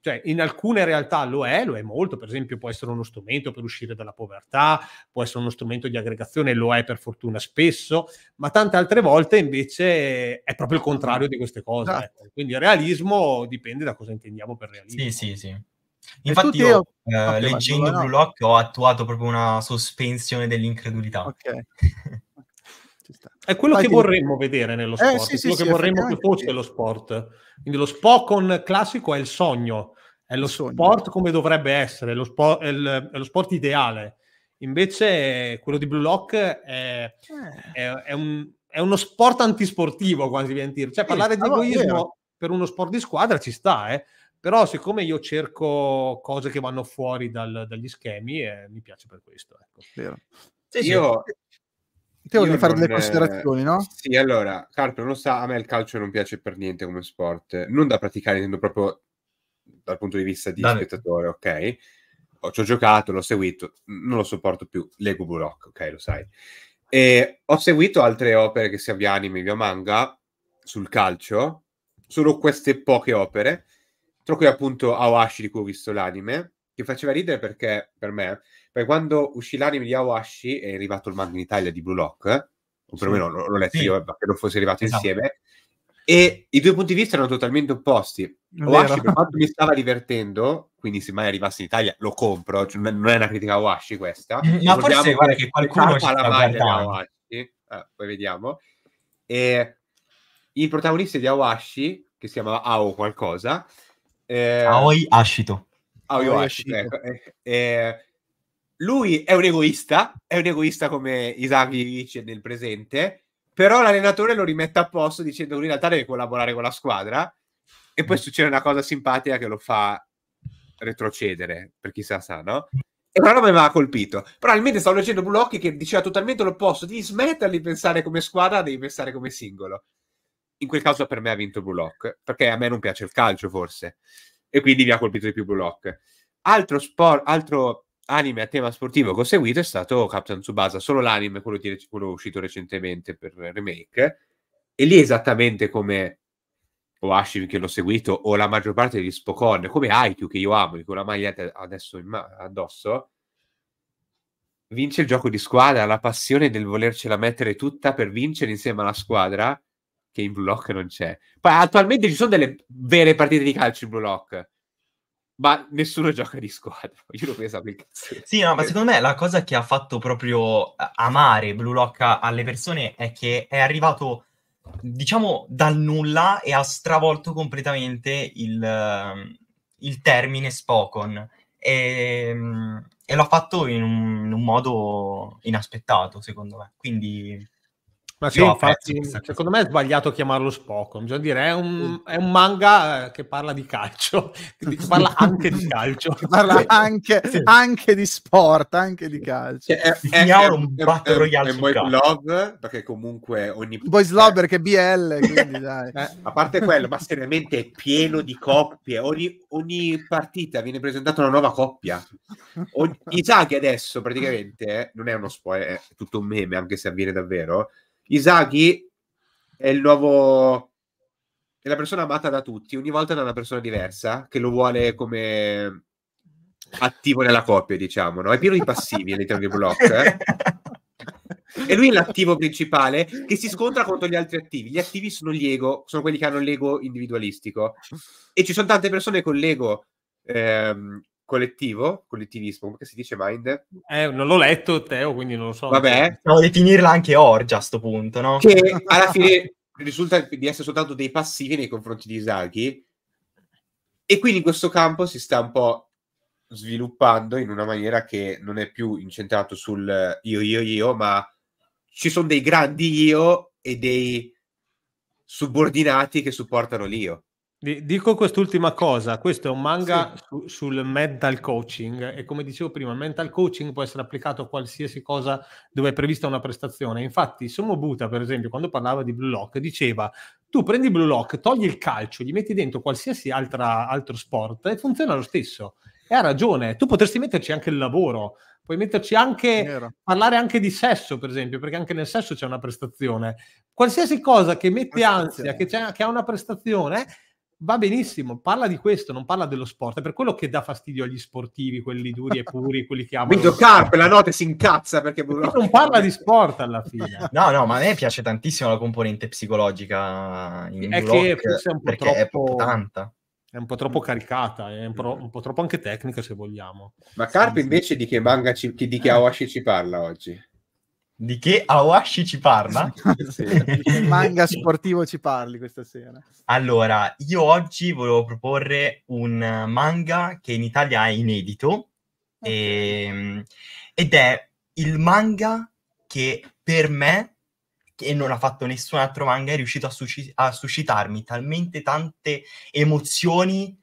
cioè, in alcune realtà lo è, lo è molto, per esempio può essere uno strumento per uscire dalla povertà, può essere uno strumento di aggregazione, lo è per fortuna spesso, ma tante altre volte invece è proprio il contrario di queste cose. Ah. Ecco. Quindi il realismo dipende da cosa intendiamo per realismo. Sì, sì, sì. Infatti io, eh, leggendo Blue Lock ho attuato proprio una sospensione dell'incredulità. Ok. È quello Infatti, che vorremmo vedere nello eh, sport, eh, sì, quello sì, che sì, vorremmo che fosse lo sport. Quindi lo spocon classico è il sogno, è lo sogno. sport come dovrebbe essere, è lo, spo- è, il, è lo, sport ideale. Invece quello di Blue Lock è, eh. un, è, uno sport antisportivo, quasi viene a dire. Cioè parlare di egoismo per uno sport di squadra ci sta, eh? però siccome io cerco cose che vanno fuori dal, dagli schemi, eh, mi piace per questo. Ecco. Sì, io... Te volevi fare delle considerazioni, no? Sì, allora, Carpe, non lo sa, a me il calcio non piace per niente come sport, non da praticare, intendo proprio dal punto di vista di Dai. spettatore, ok? Ci ho giocato, l'ho seguito, non lo sopporto più, leggo Bullock, ok, lo sai. E ho seguito altre opere che sia via anime, via manga, sul calcio, solo queste poche opere, tra cui appunto Awashi di cui ho visto l'anime, che faceva ridere perché per me poi quando uscì l'anime di Awashi è arrivato il manga in Italia di Blue Lock, eh? o perlomeno l'ho, l'ho letto sì. io, credo fosse arrivato esatto. insieme, e i due punti di vista erano totalmente opposti. Awashi per quanto mi stava divertendo, quindi se mai arrivasse in Italia lo compro, cioè, non è una critica a Awashi questa. Ma Ricordiamo forse guarda che qualcuno ci la maglia di Awashi, eh, poi vediamo. E il protagonista di Awashi, che si chiamava Ao qualcosa, eh, Aoi Ashito. Aoi Ashito. Ecco, eh, eh, lui è un egoista, è un egoista come Isaghi dice nel presente, però l'allenatore lo rimette a posto dicendo che lui in realtà deve collaborare con la squadra e poi mm. succede una cosa simpatica che lo fa retrocedere, per chissà sa no? E però roba mi aveva colpito. Probabilmente stavo leggendo Blocchi che diceva totalmente l'opposto, devi smetterli di pensare come squadra, devi pensare come singolo. In quel caso per me ha vinto Block, perché a me non piace il calcio forse, e quindi mi ha colpito di più Block. Altro sport, altro anime a tema sportivo che ho seguito è stato Captain Tsubasa, solo l'anime, quello, di, quello uscito recentemente per remake, e lì esattamente come Oashi che l'ho seguito, o la maggior parte degli Spokon, come Aikyu che io amo, con la maglietta adesso ma- addosso, vince il gioco di squadra, la passione del volercela mettere tutta per vincere insieme alla squadra, che in Blue Lock non c'è. Poi attualmente ci sono delle vere partite di calcio in Blue Lock, ma nessuno gioca di squadra. Io lo penso il cazzo. Sì, no, ma secondo me la cosa che ha fatto proprio eh, amare Blue Lock alle persone è che è arrivato, diciamo, dal nulla e ha stravolto completamente il, ehm, il termine Spokon. E, ehm, e l'ha fatto in un, in un, modo inaspettato, secondo me. Quindi ma sì, eh, infatti, secondo me è sbagliato chiamarlo Spocon. Bisogna dire, è un, mm. è un, manga eh, che parla di calcio, che parla anche di calcio. parla anche, sì. anche, di sport, anche di calcio. Cioè, è, è, è, un battle royale. È Boys Love, perché comunque ogni... Boys eh. Love perché BL, quindi dai. Eh, a parte quello, ma seriamente è pieno di coppie. Ogni, ogni partita viene presentata una nuova coppia. Ogni... Isagi adesso praticamente, non è uno spoiler, è tutto un meme, anche se avviene davvero Isaghi è il nuovo è la persona amata da tutti, ogni volta da una persona diversa che lo vuole come attivo nella coppia, diciamo, no? È pieno di passivi all'interno di Block. Eh? E lui è l'attivo principale che si scontra contro gli altri attivi. Gli attivi sono gli ego, sono quelli che hanno l'ego individualistico. E ci sono tante persone con l'ego ehm, collettivo, collettivismo, come si dice Mind? Eh, non l'ho letto, Teo, quindi non lo so. Vabbè. Devo definirla anche orgia a sto punto, no? Che alla fine risulta di essere soltanto dei passivi nei confronti di Isaghi. E quindi in questo campo si sta un po' sviluppando in una maniera che non è più incentrato sul io, io, io, ma ci sono dei grandi io e dei subordinati che supportano l'io. Dico quest'ultima cosa, questo è un manga sì. su, sul mental coaching e come dicevo prima, il mental coaching può essere applicato a qualsiasi cosa dove è prevista una prestazione. Infatti, Buta, per esempio, quando parlava di Blue Lock, diceva tu prendi Blue Lock, togli il calcio, gli metti dentro qualsiasi altra, altro sport e funziona lo stesso. E ha ragione, tu potresti metterci anche il lavoro, puoi metterci anche, Vero. parlare anche di sesso, per esempio, perché anche nel sesso c'è una prestazione. Qualsiasi cosa che mette ansia, che, che ha una prestazione va benissimo, parla di questo, non parla dello sport. È per quello che dà fastidio agli sportivi, quelli duri e puri, quelli che amano. Vito Carp la notte si incazza perché... perché non parla di sport alla fine. no, no, ma a me piace tantissimo la componente psicologica in è che forse è un po' troppo... è tanta. È un po' troppo caricata, è un po', un po troppo anche tecnica se vogliamo. Ma Carp invece di che manga ci, di che Awashi ci parla oggi? Di che Awashi ci parla? sì. Manga sportivo ci parli questa sera. Allora, io oggi volevo proporre un manga che in Italia è inedito okay. e, ehm, ed è il manga che per me, che non ha fatto nessun altro manga, è riuscito a, susc- a suscitarmi talmente tante emozioni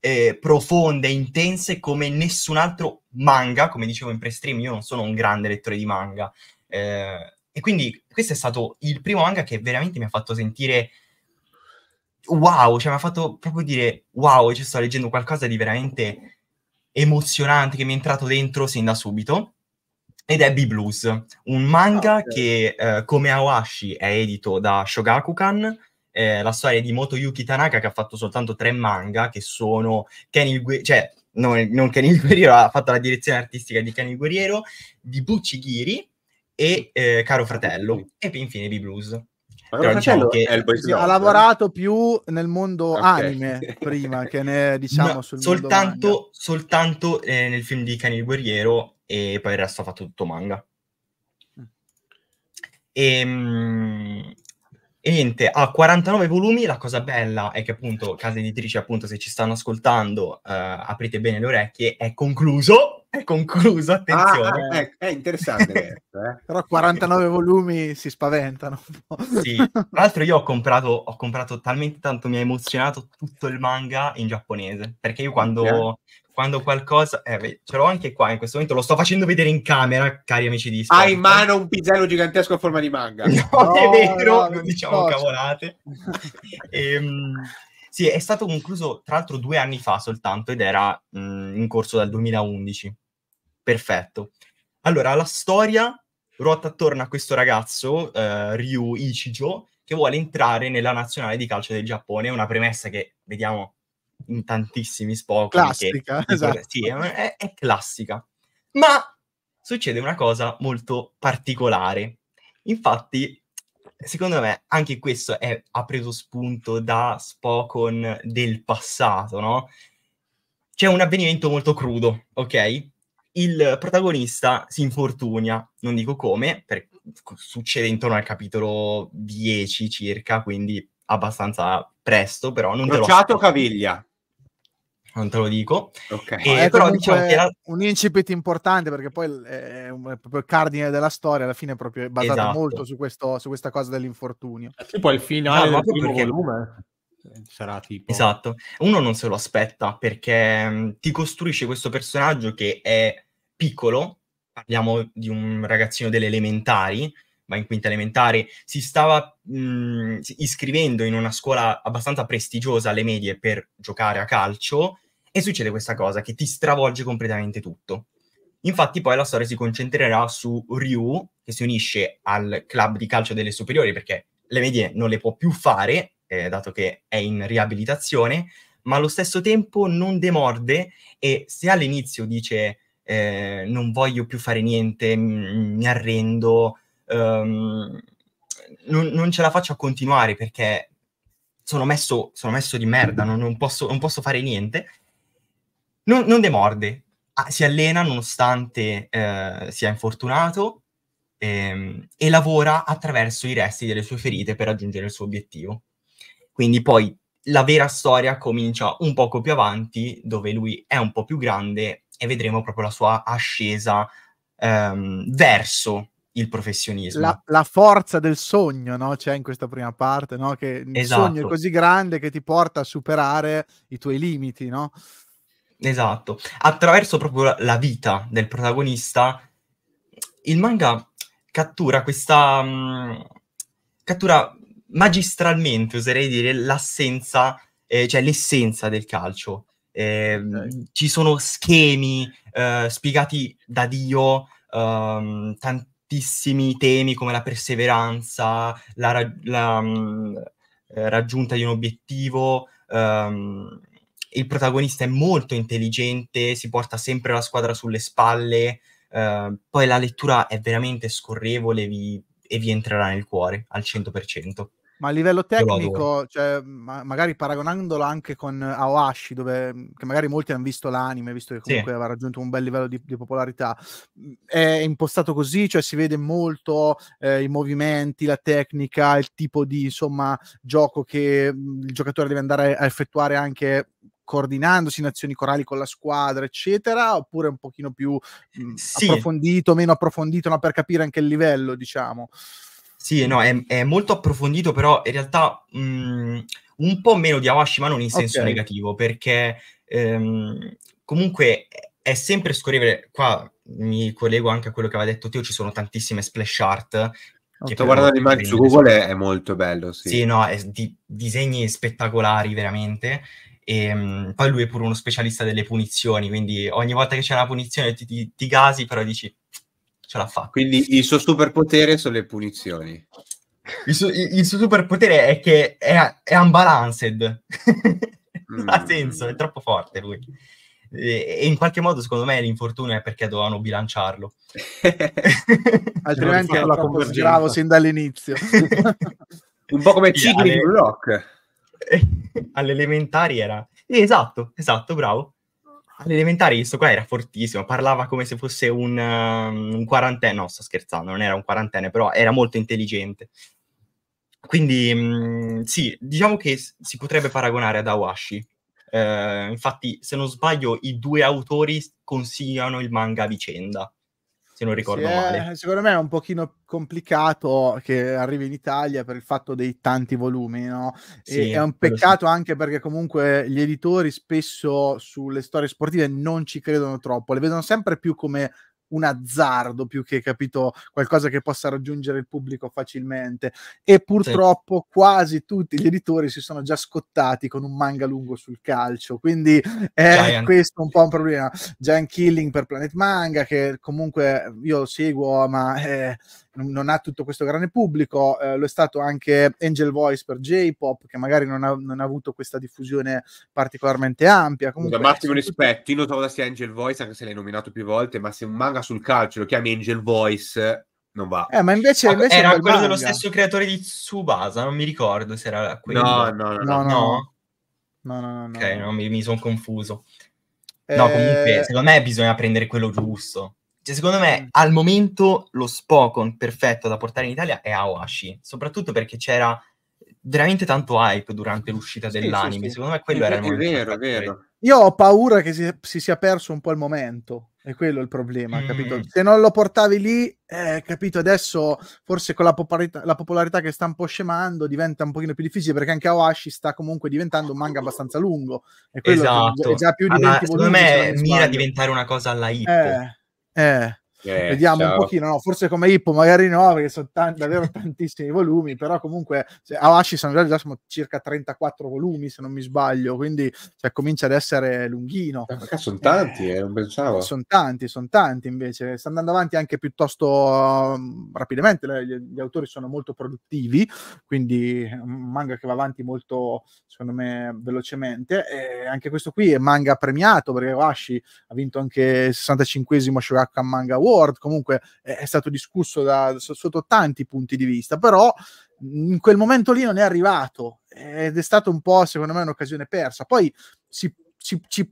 eh, profonde, intense come nessun altro manga. Come dicevo in pre-stream, io non sono un grande lettore di manga, eh, e quindi questo è stato il primo manga che veramente mi ha fatto sentire wow, cioè mi ha fatto proprio dire wow, ci cioè sto leggendo qualcosa di veramente emozionante che mi è entrato dentro sin da subito. Ed è B-Blues, un manga okay. che eh, come Awashi è edito da Shogakukan, eh, la storia di Motoyuki Tanaka che ha fatto soltanto tre manga che sono Kenny Guerriero, cioè non, non Kenny Guerriero, ha fatto la direzione artistica di Kenny Guerriero, di Bucci Ghiri e eh, Caro Fratello e infine B-Blues. Però, diciamo che ha lavorato più nel mondo okay. anime prima che ne, diciamo no, sul soltanto, soltanto eh, nel film di Cani il Guerriero e poi il resto ha fatto tutto manga. Mm. E, ehm, e niente, ha 49 volumi, la cosa bella è che appunto, casa editrice appunto, se ci stanno ascoltando, eh, aprite bene le orecchie, è concluso è concluso, attenzione. Ah, è, ah, ecco, è, interessante. eh. Però 49 volumi si spaventano. sì, tra l'altro io ho comprato, ho comprato, talmente tanto, mi ha emozionato tutto il manga in giapponese, perché io quando, okay. quando qualcosa... Eh, ce l'ho anche qua in questo momento, lo sto facendo vedere in camera, cari amici di Spotify. Hai in mano un pizzello gigantesco a forma di manga. No, no è vero, no, non diciamo so, cavolate. ehm... Sì, è stato concluso tra l'altro due anni fa soltanto ed era mh, mm, in corso dal 2011. Perfetto. Allora, la storia ruota attorno a questo ragazzo, eh, Ryu Ichijo, che vuole entrare nella nazionale di calcio del Giappone. una premessa che vediamo in tantissimi spot. Classica, che, esatto. Sì, è, è classica. Ma succede una cosa molto particolare. Infatti, secondo me anche questo è, ha preso spunto da Spokon del passato, no? C'è un avvenimento molto crudo, ok? il protagonista si infortuna, non dico come, per, succede intorno al capitolo 10 circa, quindi abbastanza presto, però non Crociato te lo... dico. caviglia. Non te lo dico. Okay. E, eh, però diciamo che era... un incipit importante perché poi è proprio il cardine della storia, alla fine è proprio basato esatto. molto su, questo, su, questa cosa dell'infortunio. È tipo il finale no, del primo perché... volume sarà tipo... Esatto, uno non se lo aspetta perché mm, ti costruisce questo personaggio che è piccolo, parliamo di un ragazzino delle elementari, ma in quinta elementare, si stava mh, mm, iscrivendo in una scuola abbastanza prestigiosa alle medie per giocare a calcio e succede questa cosa che ti stravolge completamente tutto. Infatti poi la storia si concentrerà su Ryu che si unisce al club di calcio delle superiori perché le medie non le può più fare eh, dato che è in riabilitazione, ma allo stesso tempo non demorde e se all'inizio dice eh, non voglio più fare niente, m- mi arrendo, ehm, non, non, ce la faccio a continuare perché sono messo, sono messo di merda, non, non, posso, non, posso, fare niente, non, non demorde, Ah, si allena nonostante eh, sia infortunato ehm, e lavora attraverso i resti delle sue ferite per raggiungere il suo obiettivo. Quindi poi la vera storia comincia un poco più avanti, dove lui è un po' più grande e vedremo proprio la sua ascesa ehm, verso il professionismo. La, la, forza del sogno, no? C'è in questa prima parte, no? Che il esatto. sogno è così grande che ti porta a superare i tuoi limiti, no? Esatto. Attraverso proprio la vita del protagonista, il manga cattura questa... Mh, mm, cattura magistralmente, oserei dire, l'assenza, eh, cioè l'essenza del calcio. Eh, Ci sono schemi eh, spiegati da Dio, ehm, tantissimi temi come la perseveranza, la, ra- la mh, mm, eh, raggiunta di un obiettivo. Ehm, il protagonista è molto intelligente, si porta sempre la squadra sulle spalle. Uh, poi la lettura è veramente scorrevole vi, e vi entrerà nel cuore al 100%. Ma a livello tecnico, cioè, ma magari paragonandolo anche con Awashi, dove, mm, che magari molti hanno visto l'anime, visto che comunque sì. aveva raggiunto un bel livello di, di, popolarità, mm, è impostato così, cioè si vede molto eh, i movimenti, la tecnica, il tipo di insomma, gioco che mm, il giocatore deve andare a effettuare anche coordinandosi in azioni corali con la squadra, eccetera, oppure un pochino più mh, sì. approfondito, meno approfondito, ma per capire anche il livello, diciamo. Sì, no, è, è, molto approfondito, però in realtà mh, mm, un po' meno di Awashi, ma non in senso okay. negativo, perché ehm, comunque è sempre scorrevole. Qua mi collego anche a quello che aveva detto Teo, ci sono tantissime splash art. Che guarda l'immagine su Google è molto bello, sì. Sì, no, di, disegni spettacolari veramente. E, ehm, mh, poi lui è pure uno specialista delle punizioni, quindi ogni volta che c'è una punizione ti, ti, ti gasi, però dici ce la fa. Quindi il suo superpotere sono le punizioni. Il, su- il suo superpotere è che è, è unbalanced. mm. ha senso, è troppo forte lui. E, in qualche modo, secondo me, l'infortunio è perché dovevano bilanciarlo. Altrimenti è la convergenza. sin dall'inizio. Un po' come Cigli alle... Rock. All'elementari era... esatto, esatto, bravo all'elementare questo qua era fortissimo, parlava come se fosse un, um, un quarantenne, no sto scherzando, non era un quarantenne, però era molto intelligente. Quindi mh, mm, sì, diciamo che si potrebbe paragonare ad Awashi. Eh, infatti, se non sbaglio, i due autori consigliano il manga a vicenda se non ricordo sì, male. È, eh, secondo me è un pochino complicato che arrivi in Italia per il fatto dei tanti volumi, no? Sì, è un peccato sì. anche perché comunque gli editori spesso sulle storie sportive non ci credono troppo, le vedono sempre più come un azzardo più che capito qualcosa che possa raggiungere il pubblico facilmente e purtroppo sì. quasi tutti gli editori si sono già scottati con un manga lungo sul calcio quindi è Giant. questo un po' un problema Giant Killing per Planet Manga che comunque io seguo ma è eh, non ha tutto questo grande pubblico, eh, lo è stato anche Angel Voice per J-Pop, che magari non ha, non ha avuto questa diffusione particolarmente ampia. Comunque, Scusa, massimo tutto... rispetto, io notavo da sia Angel Voice, anche se l'hai nominato più volte, ma se un manga sul calcio, lo chiami Angel Voice, non va. Eh, ma invece, ah, invece era quello dello stesso creatore di Tsubasa, non mi ricordo se era quello. No, no, no, no. no. no. no, no, no ok, no, mi, mi sono confuso. Eh... No, comunque, secondo me bisogna prendere quello giusto. Cioè, secondo me, mm. al momento lo Spokon perfetto da portare in Italia è Awashi, soprattutto perché c'era veramente tanto hype durante l'uscita sì, dell'anime. Sì, sì. Secondo me quello è era il momento. È vero, è vero. Io ho paura che si, si sia perso un po' il momento. È quello il problema, mm. capito? Se non lo portavi lì, eh, capito, adesso forse con la popolarità, la popolarità, che sta un po' scemando diventa un pochino più difficile perché anche Awashi sta comunque diventando un manga abbastanza lungo. È esatto. Che è già più di ah, 20 Secondo me mira a diventare una cosa alla hip. Eh, eh eh, vediamo ciao. un pochino, no, forse come Ippo, magari no, perché sono tanti, davvero tantissimi volumi, però comunque cioè, Awashi sono già sono circa 34 volumi se non mi sbaglio, quindi cioè, comincia ad essere lunghino. Ma ah, sono tanti, eh, non pensavo. Sono tanti, sono tanti invece, sta andando avanti anche piuttosto um, rapidamente, gli, gli, autori sono molto produttivi, quindi è mm, un manga che va avanti molto, secondo me, velocemente, e anche questo qui è manga premiato perché Awashi ha vinto anche il 65esimo Shogakukan Manga Award Award, comunque è, stato discusso da, sotto tanti punti di vista, però in quel momento lì non è arrivato ed è stata un po', secondo me, un'occasione persa. Poi si, ci, ci,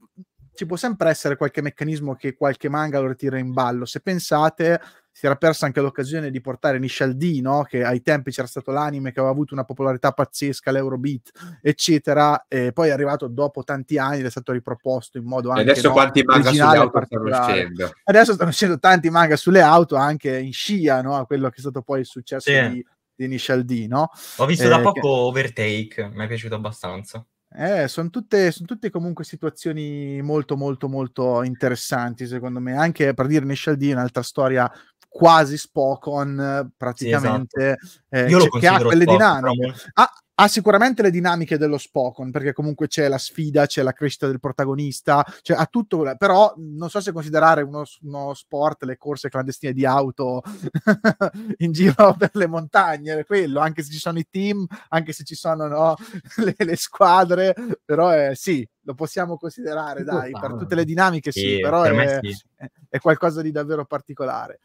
ci può sempre essere qualche meccanismo che qualche manga lo ritira in ballo. Se pensate, si era persa anche l'occasione di portare Nishaldi, no? che ai tempi c'era stato l'anime che aveva avuto una popolarità pazzesca, l'Eurobeat, eccetera, e poi è arrivato dopo tanti anni ed è stato riproposto in modo anche... E adesso no, quanti manga sulle auto stanno uscendo? Adesso stanno uscendo tanti manga sulle auto, anche in scia, no? a quello che è stato poi il successo sì. di, di Nishaldi. No? Ho visto eh, da poco che... Overtake, mi è piaciuto abbastanza. Eh, sono tutte, son tutte, comunque situazioni molto, molto, molto interessanti, secondo me. Anche per dire Nescialdì è un'altra storia quasi Spokon praticamente sì, esatto. eh, che ha quelle Spokon, dinamiche ha, ha, sicuramente le dinamiche dello Spokon perché comunque c'è la sfida c'è la crescita del protagonista cioè ha tutto però non so se considerare uno, uno sport le corse clandestine di auto in giro per le montagne quello anche se ci sono i team anche se ci sono no, le, le, squadre però è, eh, sì lo possiamo considerare dai per tutte le dinamiche sì, sì però per è, sì. è qualcosa di davvero particolare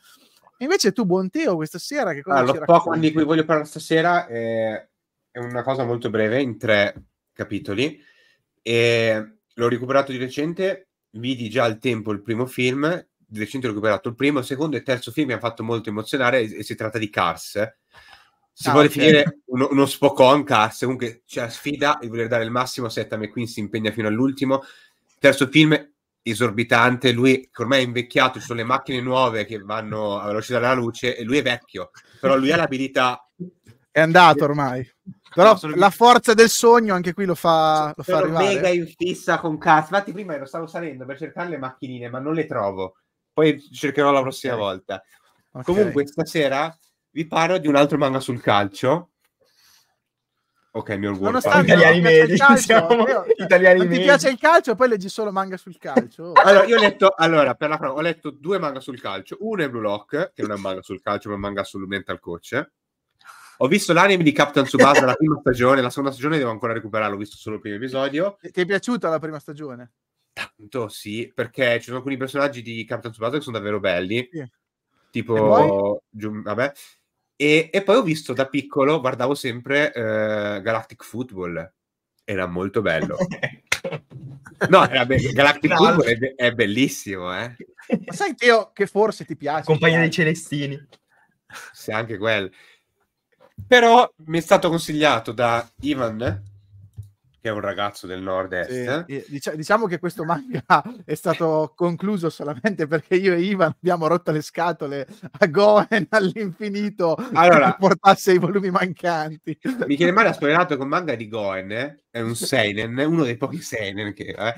Invece tu, buon Teo, questa sera che cosa allora, ah, ci di cui voglio parlare stasera è, è una cosa molto breve, in tre capitoli. E l'ho recuperato di recente, vidi già al tempo il primo film, di recente ho recuperato il primo, il secondo e il terzo film mi ha fatto molto emozionare e, si tratta di Cars. Si ah, può okay. definire uno, uno spocon Cars, comunque c'è la sfida di voler dare il massimo, Seth McQueen si impegna fino all'ultimo. Terzo film esorbitante, lui ormai è invecchiato, ci sono le macchine nuove che vanno a velocità della luce e lui è vecchio, però lui ha l'abilità... È andato ormai. Però la forza del sogno anche qui lo fa, lo fa arrivare. mega in fissa con cazzo. Infatti prima ero stavo salendo per cercare le macchinine, ma non le trovo. Poi cercherò la prossima okay. volta. Okay. Comunque stasera vi parlo di un altro manga sul calcio Ok, mi orgoglio. Nonostante italiani medi, calcio, siamo eh, io, italiani non ti piace il calcio, poi leggi solo manga sul calcio. allora, io ho letto, allora, per la prova, ho letto due manga sul calcio. Uno è Blue Lock, che non è un manga sul calcio, ma è un manga sul mental coach. Ho visto l'anime di Captain Subasa la prima stagione, la seconda stagione devo ancora recuperarla, ho visto solo il primo episodio. Ti è piaciuta la prima stagione? Tanto sì, perché ci sono alcuni personaggi di Captain Subasa che sono davvero belli. Sì. Tipo, giù, vabbè, e, e, poi ho visto da piccolo, guardavo sempre eh, Galactic Football, era molto bello. Ecco. No, era be- Galactic no, Football è, be- è, bellissimo, eh. Ma sai Teo che forse ti piace? Compagnia dei eh. Celestini. Sì, anche quello. Però mi è stato consigliato da Ivan che è un ragazzo del nord-est. Sì, dic- diciamo che questo manga è stato concluso solamente perché io e Ivan abbiamo rotto le scatole a Goen all'infinito allora, portasse i volumi mancanti. Michele Mario ha spoilerato che un manga di Goen eh, è un seinen, uno dei pochi seinen che... Eh?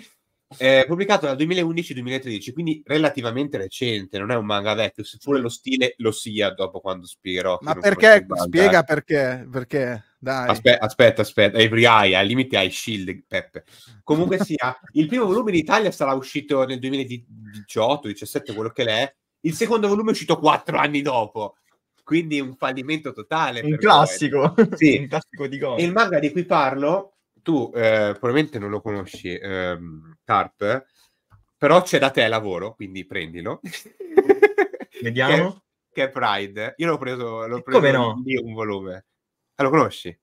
Eh, pubblicato dal 2011-2013, quindi relativamente recente, non è un manga vecchio, seppure lo stile lo sia dopo quando spiegherò. Ma perché? Spiega perché, perché. Dai. Aspetta, aspetta, aspetta. Every Eye, al limite hai Shield, Peppe. Comunque sia, il primo volume in Italia sarà uscito nel 2018, 17, quello che l'è. Il secondo volume è uscito quattro anni dopo. Quindi un fallimento totale. Un classico. Voi. Sì. un classico di gol. Il manga di cui parlo, tu eh, probabilmente non lo conosci, ehm, Tarp, però c'è da te lavoro, quindi prendilo. Vediamo. che, che, è Pride. Io l'ho preso, l'ho preso Come no? un volume. Ah, lo conosci?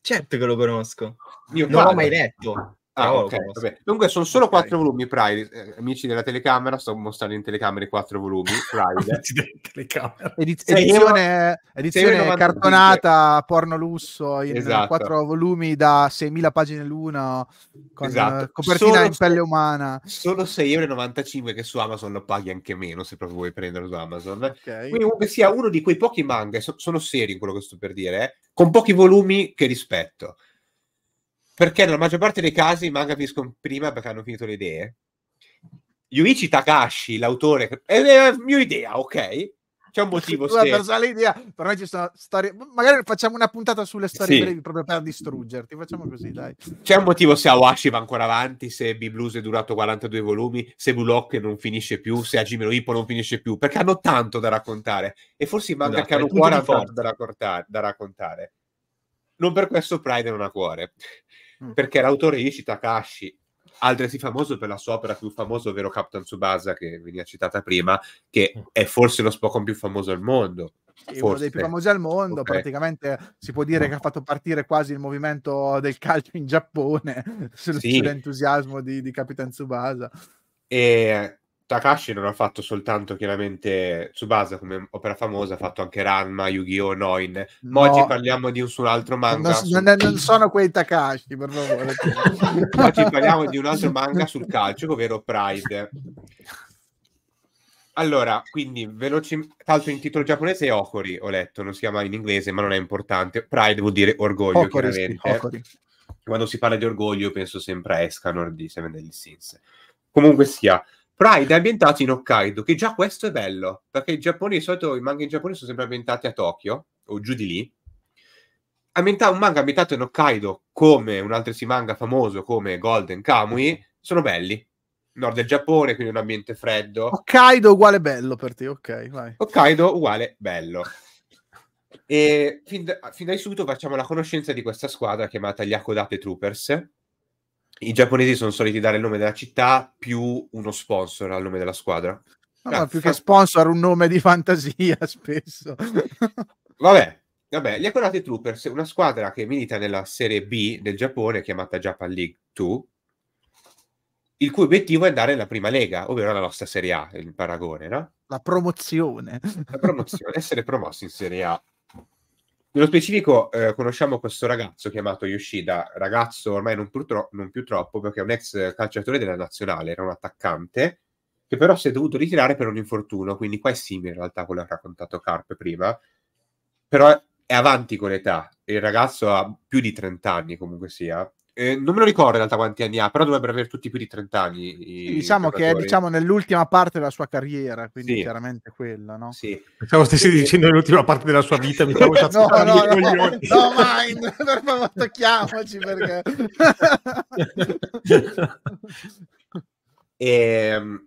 Certo che lo conosco. Mio non l'ho mai letto. Ah, cioè, ok. Vabbè. Dunque, sono solo okay. quattro volumi Pride. Eh, amici della telecamera, sto mostrando in telecamera i quattro volumi Pride. Ediz- edizione, edizione cartonata, porno lusso, in esatto. quattro volumi da 6.000 pagine l'una, con esatto. copertina solo in pelle umana. Solo 6,95 euro che su Amazon lo paghi anche meno, se proprio vuoi prenderlo su Amazon. Okay. Quindi comunque sia uno di quei pochi manga, so- sono seri in quello che sto per dire, eh? con pochi volumi che rispetto. Perché nella maggior parte dei casi i manga finiscono prima perché hanno finito le idee. Yuichi Takashi, l'autore, è, è mia idea, ok? C'è un motivo. Se... Universale idea, per noi ci sono storie. Magari facciamo una puntata sulle storie sì. brevi proprio per distruggerti. Facciamo così, dai. C'è un motivo se Awashi va ancora avanti, se B-Blues è durato 42 volumi, se Bullock non finisce più, se Hajime Hippo non finisce più, perché hanno tanto da raccontare. E forse i manga che hanno cuore hanno tanto da raccontare. Non per questo Pride non ha cuore. Mm. perché l'autore Ishi Takashi, altresì famoso per la sua opera più famosa, ovvero Captain Tsubasa, che veniva citata prima, che mm. è forse lo Spokon più famoso al mondo. Forse. uno dei più famosi al mondo, okay. praticamente si può dire mm. che ha fatto partire quasi il movimento del calcio in Giappone sì. sull'entusiasmo di, di Capitan Tsubasa. E Takashi non ha fatto soltanto chiaramente Tsubasa come opera famosa, ha fatto anche Ranma, Yu-Gi-Oh! Noin. Ma no. oggi parliamo di un, un altro manga. No, su... non, sono quei Takashi, per favore. oggi parliamo di un altro manga sul calcio, ovvero Pride. Allora, quindi veloci... Tanto in titolo giapponese è Okori, ho letto, non si chiama in inglese, ma non è importante. Pride vuol dire orgoglio, Okori, chiaramente. Okori. Quando si parla di orgoglio penso sempre a Escanor di Seven Deadly Sins. Comunque sia, Pride è ambientato in Hokkaido, che già questo è bello, perché i Giappone, di solito i manga in Giappone sono sempre ambientati a Tokyo, o giù di lì. Ambienta- un manga ambientato in Hokkaido, come un altro manga famoso come Golden Kamui, sono belli. Nord del Giappone, quindi un ambiente freddo. Hokkaido uguale bello per te, ok, vai. Hokkaido uguale bello. E fin, da, fin dall'istituto facciamo la conoscenza di questa squadra chiamata gli Hakodate Troopers, i giapponesi sono soliti dare il nome della città più uno sponsor al nome della squadra. No, ah, più che sponsor un nome di fantasia spesso. vabbè, vabbè, gli Akonate Troopers, una squadra che milita nella Serie B del Giappone chiamata Japan League 2, il cui obiettivo è andare nella prima lega, ovvero la nostra Serie A, il paragone, no? La promozione. La promozione, essere promossi in Serie A. Nello specifico eh, conosciamo questo ragazzo chiamato Yoshida, ragazzo ormai non, purtro- non più troppo perché è un ex calciatore della nazionale, era un attaccante, che però si è dovuto ritirare per un infortunio, quindi qua è simile in realtà a quello che ha raccontato Carp prima, però è avanti con l'età, il ragazzo ha più di 30 anni comunque sia, eh, non me lo ricordo in realtà quanti anni ha, però dovrebbero avere tutti più di 30 anni. diciamo che è diciamo, nell'ultima parte della sua carriera, quindi sì. chiaramente quella, no? Sì. Pensavo stessi sì. dicendo nell'ultima parte della sua vita, mi stavo no, no, no, coglioni. no, mind, per favore tocchiamoci perché... e, ehm,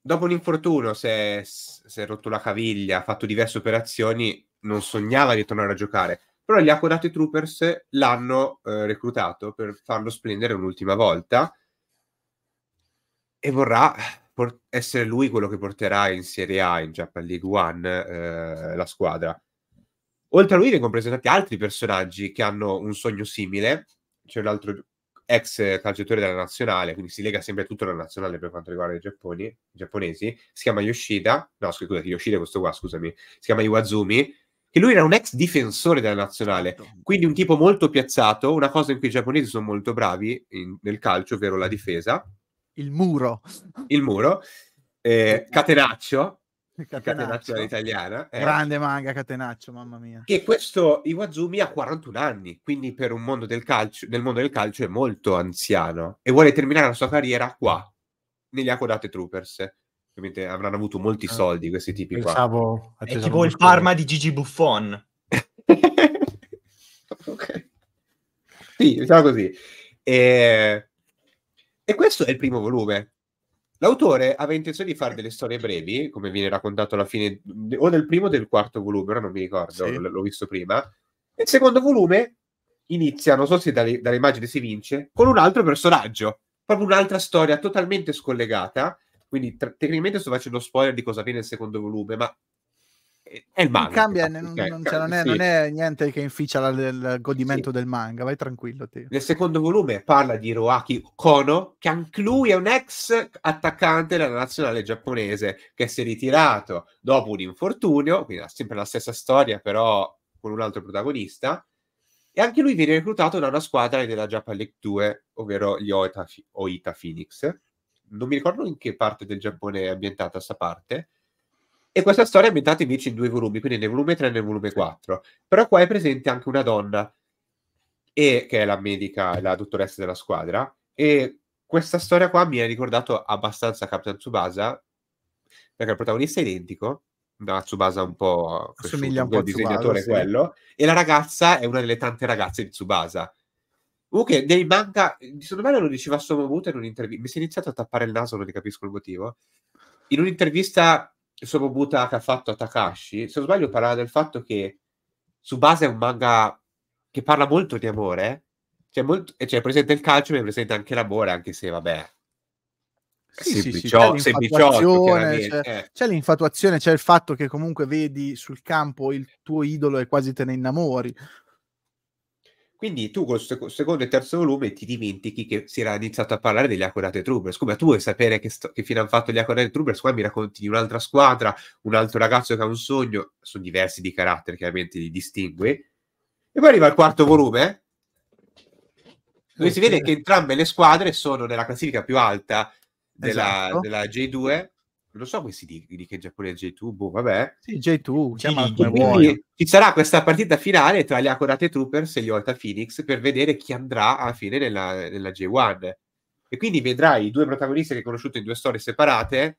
dopo un infortunio, si si è rotto la caviglia, ha fatto diverse operazioni, non sognava di tornare a giocare però gli accurate troopers l'hanno eh, reclutato per farlo splendere un'ultima volta e vorrà por- essere lui quello che porterà in Serie A, in Japan League One, eh, la squadra. Oltre a lui vengono presentati altri personaggi che hanno un sogno simile, c'è un altro ex calciatore della nazionale, quindi si lega sempre a tutto alla nazionale per quanto riguarda i, Giapponi, i giapponesi, si chiama Yoshida, no scusate, Yoshida questo qua, scusami, si chiama Iwazumi, che lui era un ex difensore della nazionale, certo. quindi un tipo molto piazzato, una cosa in cui i giapponesi sono molto bravi in, nel calcio, ovvero la mm. difesa. Il muro. Il muro. Eh, eh, eh. catenaccio, Catenaccio, Catenaccio italiana. Eh. Grande manga Catenaccio, mamma mia. Che questo Iwazumi ha 41 anni, quindi per un mondo del calcio, nel mondo del calcio è molto anziano e vuole terminare la sua carriera qua, negli Akodate Troopers ovviamente avranno avuto molti ah, soldi questi tipi Pensavo, qua. È tipo il Parma di Gigi Buffon. ok. Sì, diciamo così. E... e questo è il primo volume. L'autore aveva intenzione di fare delle storie brevi, come viene raccontato alla fine, o del primo o del quarto volume, ora non mi ricordo, sì. l'ho visto prima. Il secondo volume inizia, non so se dalle, dalle immagini si vince, con un altro personaggio, proprio un'altra storia totalmente scollegata, quindi tra- tecnicamente sto facendo spoiler di cosa viene il secondo volume, ma è il eh, manga. cambia, non, okay. non, cioè, non, è, sì. non, è, niente che inficia il godimento sì. del manga, vai tranquillo. Te. Nel secondo volume parla di Hiroaki Kono, che anche lui è un ex attaccante della nazionale giapponese che si è ritirato dopo un infortunio, quindi sempre la stessa storia, però con un altro protagonista. E anche lui viene reclutato da una squadra della Japan League 2, ovvero gli Oita, Oita Phoenix non mi ricordo in che parte del Giappone è ambientata questa parte. E questa storia è ambientata invece in due volumi, quindi nel volume 3 e nel volume 4. Però qua è presente anche una donna, e, che è la medica, la dottoressa della squadra, e questa storia qua mi ha ricordato abbastanza Captain Tsubasa, perché il protagonista è identico, una Tsubasa un po' assomiglia un po' al disegnatore Tsubasa, quello, sì. e la ragazza è una delle tante ragazze di Tsubasa. Comunque, nei manga, secondo me lo diceva Somomuta in un'intervista. Mi si è iniziato a tappare il naso, non ne capisco il motivo. In un'intervista Somomuta che ha fatto a Takashi, se non sbaglio, parlava del fatto che su base è un manga che parla molto di amore. Cioè, molto, cioè presente il calcio, ma è presente anche l'amore, anche se, vabbè, sì, sì, sì, c'è, l'infatuazione, c'è, eh. c'è, l'infatuazione, c'è il fatto che comunque vedi sul campo il tuo idolo e quasi te ne innamori. Quindi tu col sec- secondo e terzo volume ti dimentichi che si era iniziato a parlare degli Accordate Troopers. Come tu vuoi sapere che, sto- che fine hanno fatto gli Accordate Troopers? Qua mi racconti di un'altra squadra, un altro ragazzo che ha un sogno, sono diversi di carattere, chiaramente li distingui. E poi arriva il quarto volume, eh? dove si vede che entrambe le squadre sono nella classifica più alta della, esatto. della J2 lo so questi di, di che giapponese J2, boh, vabbè. Sì, J2, chiamalo come vuoi. Ci sarà questa partita finale tra gli Akurate Troopers e gli Ota Phoenix per vedere chi andrà alla fine nella, nella J1. E quindi vedrai i due protagonisti che hai conosciuto in due storie separate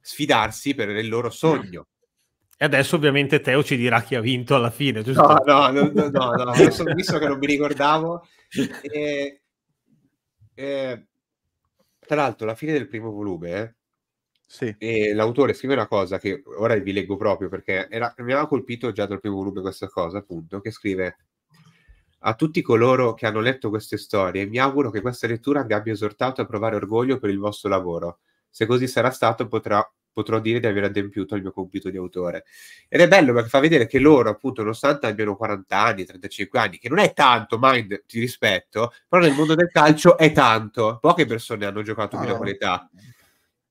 sfidarsi per il loro sogno. E adesso ovviamente Teo ci dirà chi ha vinto alla fine, giusto? No, no, no, no, no, adesso ho visto che non mi ricordavo. E, e, tra l'altro, la fine del primo volume eh, sì. E l'autore scrive una cosa che ora vi leggo proprio perché era, mi aveva colpito già dal primo volume questa cosa, appunto, che scrive a tutti coloro che hanno letto queste storie, mi auguro che questa lettura vi abbia esortato a provare orgoglio per il vostro lavoro. Se così sarà stato, potrà, potrò dire di aver adempiuto il mio compito di autore. Ed è bello perché fa vedere che loro, appunto, nonostante abbiano 40 anni, 35 anni, che non è tanto, mind, ti rispetto, però nel mondo del calcio è tanto. Poche persone hanno giocato fino a ah. quell'età.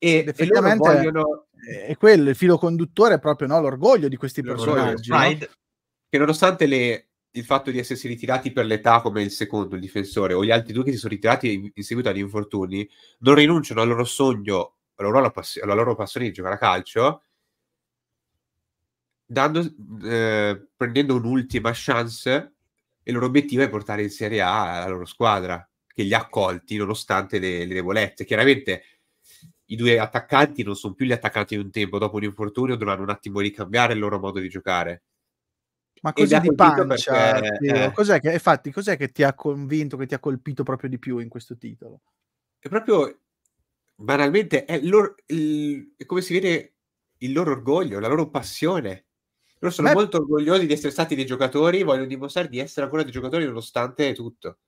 E, effettivamente e vogliono... è quello, il filo conduttore è proprio no, l'orgoglio di questi personaggi. Pride, no? Che nonostante le, il fatto di essersi ritirati per l'età come il secondo, il difensore, o gli altri due che si sono ritirati in, in seguito agli infortuni, non rinunciano al loro sogno, alla loro, pass- alla loro passione di giocare a calcio, dando, eh, prendendo un'ultima chance e il loro obiettivo è portare in Serie A la loro squadra, che li ha accolti nonostante le, le debolezze. Chiaramente i due attaccanti non sono più gli attaccanti di un tempo, dopo un infortunio dovranno un attimo ricambiare il loro modo di giocare. Ma così di pancia, perché, eh, cos'è che, infatti, cos'è che ti ha convinto, che ti ha colpito proprio di più in questo titolo? È proprio, banalmente, è, loro, il, è come si vede il loro orgoglio, la loro passione. Loro sono Beh, molto orgogliosi di essere stati dei giocatori, vogliono dimostrare di essere ancora dei giocatori nonostante tutto.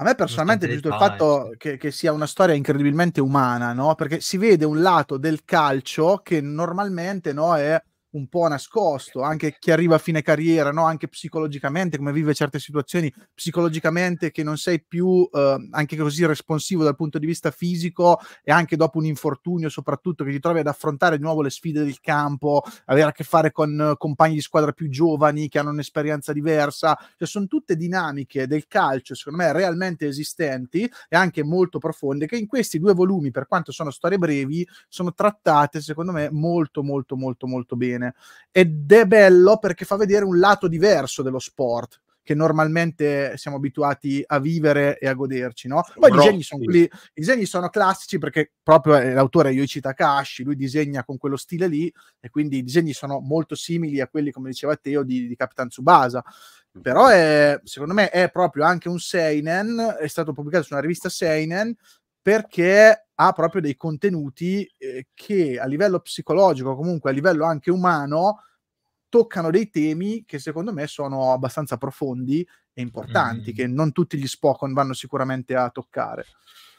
A me personalmente è piaciuto il fatto che, che, sia una storia incredibilmente umana, no? Perché si vede un lato del calcio che normalmente no, è un po' nascosto, anche chi arriva a fine carriera, no? anche psicologicamente, come vive certe situazioni, psicologicamente che non sei più eh, anche così responsivo dal punto di vista fisico e anche dopo un infortunio soprattutto che ti trovi ad affrontare di nuovo le sfide del campo, avere a che fare con eh, compagni di squadra più giovani che hanno un'esperienza diversa, cioè sono tutte dinamiche del calcio secondo me realmente esistenti e anche molto profonde che in questi due volumi, per quanto sono storie brevi, sono trattate secondo me molto molto molto molto bene bene. Ed è bello perché fa vedere un lato diverso dello sport che normalmente siamo abituati a vivere e a goderci, no? Poi Bro, i disegni, sono, sì. i disegni sono classici perché proprio eh, l'autore Yoichi Takashi, lui disegna con quello stile lì e quindi i disegni sono molto simili a quelli, come diceva Teo, di, di Capitan Tsubasa mm. però è, secondo me è proprio anche un Seinen, è stato pubblicato su una rivista Seinen perché ha proprio dei contenuti eh, che a livello psicologico, comunque a livello anche umano, toccano dei temi che secondo me sono abbastanza profondi e importanti, mm. che non tutti gli Spokon vanno sicuramente a toccare.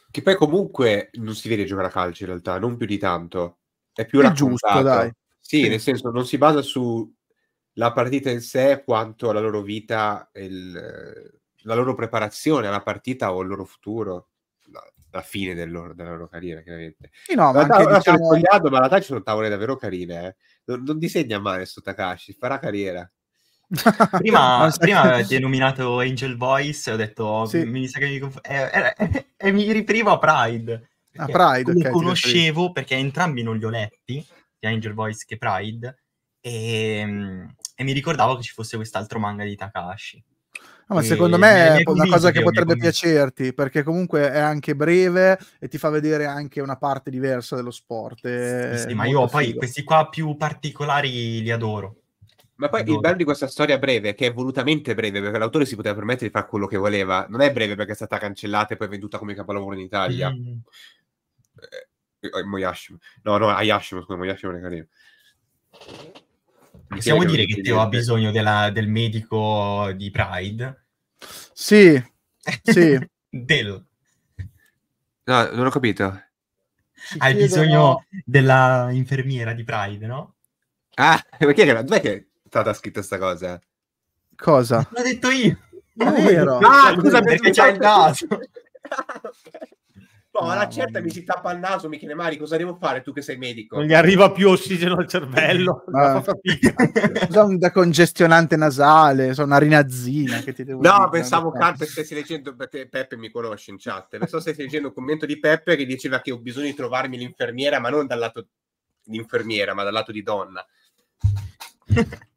Che poi comunque non si vede giocare a calcio in realtà, non più di tanto. È più è giusto, dai. Sì, sì, nel senso non si basa sulla partita in sé quanto la loro vita, il, la loro preparazione alla partita o il loro futuro la fine del loro, della loro carriera, chiaramente. Sì, no, ma, anche, diciamo... sbagliato, ma la Tacci sono tavole davvero carine, eh. non, non disegna male su Takashi, farà carriera. prima, prima avete nominato Angel Voice e ho detto sì. mi sa che mi conf- e, eh, e, eh, eh, mi riferivo a Pride a ah, Pride okay, conoscevo perché entrambi non li ho letti sia Angel Voice che Pride e, mm, e mi ricordavo che ci fosse quest'altro manga di Takashi No, ma secondo me è una cosa che potrebbe piacerti, perché comunque è anche breve e ti fa vedere anche una parte diversa dello sport. Sì, sì, ma io figo. poi questi qua più particolari li adoro. Ma poi adoro. il bello di questa storia breve, che è volutamente breve, perché l'autore si poteva permettere di fare quello che voleva, non è breve perché è stata cancellata e poi venduta come capolavoro in Italia. Mm. mm, mm. Eh, eh Moyashim. No, no, Ayashim, scusa, Moyashim è carino. Possiamo dire che Teo ha bisogno della, del medico di Pride? Sì, sì. del. No, non ho capito. Ci Hai bisogno no. della infermiera di Pride, no? Ah, perché era, dov'è che è stata scritta questa cosa? Cosa? L'ho detto io. Non è vero. Ah, scusa, perché c'è il naso. No, alla certa mi si tappa il naso, Michele Mari, cosa devo fare tu che sei medico? Non gli arriva più ossigeno al cervello, ma... Ah. Usa un decongestionante nasale, sono una rinazzina che ti devo No, dire, pensavo Carpe stessi leggendo, perché Peppe mi conosce in chat, non so se stai leggendo un commento di Peppe che diceva che ho bisogno di trovarmi l'infermiera, ma non dal lato di infermiera, ma dal lato di donna.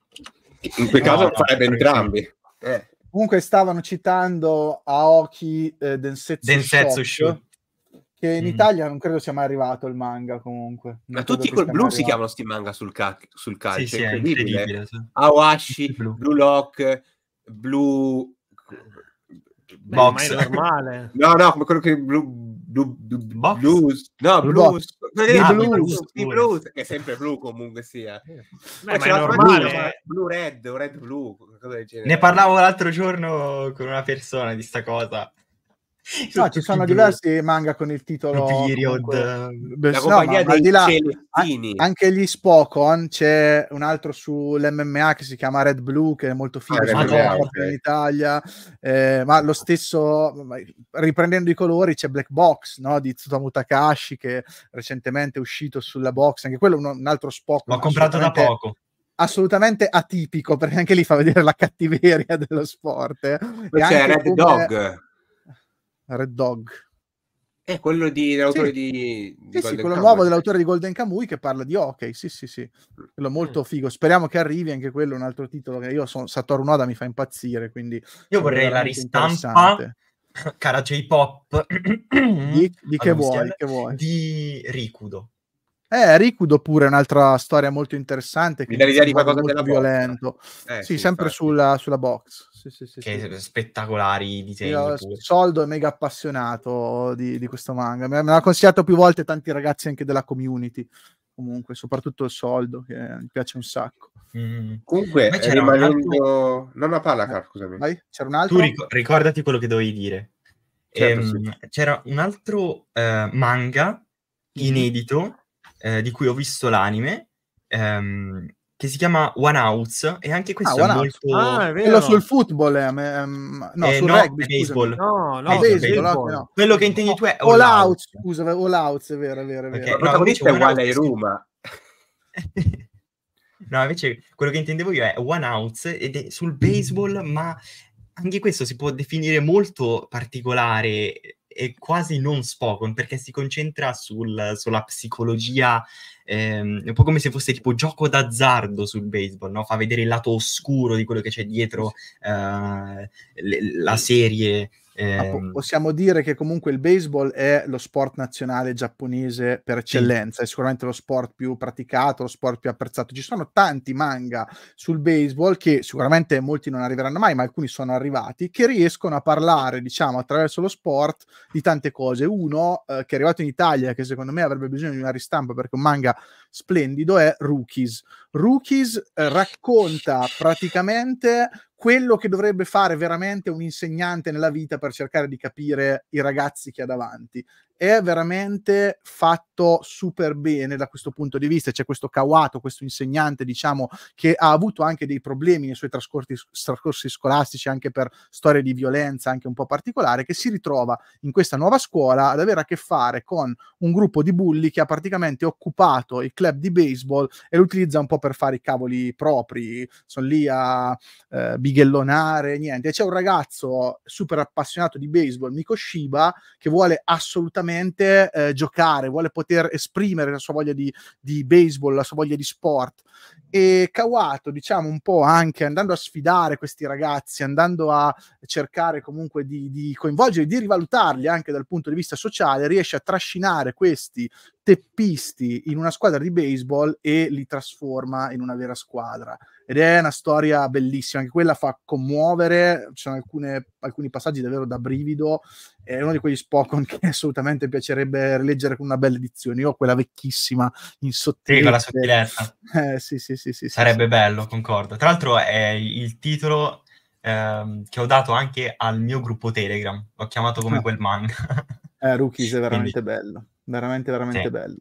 In quel caso no, farebbe entrambi. Eh. Comunque stavano citando Aoki eh, Densetsu, Densetsu Shop, Shop che in mm. Italia non credo sia mai arrivato il manga comunque. Non Ma tutti col blu si chiamano sti manga sul, ca- sul calcio. Sì, sì, è incredibile. incredibile sì. Awashi, Blue, Blue Lock, Blue... Box. Beh, normale. no, no, come quello che... Blue... Blue, blue, blues, no, blue blues, ah, blues, blues, blues, che è sempre blu comunque sia. Eh, ma è normale. Blu, red, red, blu, Ne parlavo l'altro giorno con una persona di sta cosa No, ci sono diversi manga con il titolo Period, comunque, la compagnia no, dei là, Celestini. Anche gli Spokon c'è un altro sull'MMA che si chiama Red Blue che è molto figo, ah, okay. in Italia, eh, ma lo stesso riprendendo i colori c'è Black Box, no, di Tsutomu Takashi che recentemente è uscito sulla box, anche quello è un, un altro Spokon. L'ho comprato da poco assolutamente atipico perché anche lì fa vedere la cattiveria dello sport. C'è Red come... Dog Red Dog. È eh, quello di, dell'autore sì. di, di sì, sì, quello Kamui. nuovo dell'autore di Golden Kamuy che parla di ok, sì sì sì, quello mm. molto mm. figo. Speriamo che arrivi anche quello, un altro titolo che io sono, Satoru Noda mi fa impazzire, quindi... Io vorrei la ristampa, cara J-Pop, di, di che, vuoi, che vuoi? Di Rikudo. Eh, Rikudo pure è un'altra storia molto interessante. Mi dà l'idea di qualcosa della violento. Eh. eh, sì, sì, sempre sulla, sulla, box. Sì, sì, sì, che sì. spettacolari disegni. Io, Soldo è mega appassionato di, di questo manga. Me, l'ha consigliato più volte tanti ragazzi anche della community. Comunque, soprattutto il soldo, che mi piace un sacco. Mm. Comunque, c'era rimanendo... altro... Non la palla, eh, Carl, scusami. Vai, c'era un altro? Tu ric- ricordati quello che dovevi dire. Certo, ehm, sì. C'era un altro eh, manga mm-hmm. inedito eh, di cui ho visto l'anime, ehm, che si chiama One Outs, e anche questo ah, è molto... Ah, è Quello sul football, ehm, ehm, no, eh, sul no, rugby, baseball. No, no, ah, baseball, baseball. No. Quello che intendi tu è All, all out. out. Scusa, All Outs, è vero, è vero, è vero. Okay, no, è One ai Roma. no, invece quello che intendevo io è One Outs ed è sul baseball, ma anche questo si può definire molto particolare è quasi non spoken perché si concentra sul, sulla psicologia, ehm, un po' come se fosse tipo gioco d'azzardo sul baseball, no? fa vedere il lato oscuro di quello che c'è dietro eh, le, la serie eh, possiamo dire che comunque il baseball è lo sport nazionale giapponese per eccellenza, sì. è sicuramente lo sport più praticato, lo sport più apprezzato. Ci sono tanti manga sul baseball che sicuramente molti non arriveranno mai, ma alcuni sono arrivati, che riescono a parlare, diciamo, attraverso lo sport di tante cose. Uno eh, che è arrivato in Italia, che secondo me avrebbe bisogno di una ristampa perché è un manga splendido, è Rookies. Rookies eh, racconta praticamente quello che dovrebbe fare veramente un insegnante nella vita per cercare di capire i ragazzi che ha davanti è veramente fatto super bene da questo punto di vista. C'è questo Kawato, questo insegnante, diciamo, che ha avuto anche dei problemi nei suoi trascorsi, trascorsi scolastici, anche per storie di violenza, anche un po' particolare, che si ritrova in questa nuova scuola ad avere a che fare con un gruppo di bulli che ha praticamente occupato il club di baseball e lo utilizza un po' per fare i cavoli propri. Sono lì a eh, bighellonare, niente. E c'è un ragazzo super appassionato di baseball, Miko Shiba, che vuole assolutamente veramente eh, giocare, vuole poter esprimere la sua voglia di, di, baseball, la sua voglia di sport. E Kawato, diciamo un po' anche andando a sfidare questi ragazzi, andando a cercare comunque di, di coinvolgerli, di rivalutarli anche dal punto di vista sociale, riesce a trascinare questi teppisti in una squadra di baseball e li trasforma in una vera squadra ed è una storia bellissima, anche quella fa commuovere, ci sono alcune, alcuni passaggi davvero da brivido, è uno di quegli Spokon che assolutamente piacerebbe rileggere con una bella edizione, io ho quella vecchissima in sottile. Sì, la sottilezza. Eh, sì, sì, sì, sì, Sarebbe sì, bello, concordo. Tra l'altro è il titolo ehm, che ho dato anche al mio gruppo Telegram, l'ho chiamato come ah. quel manga. eh, Rookies è veramente Quindi. bello veramente veramente sì. bello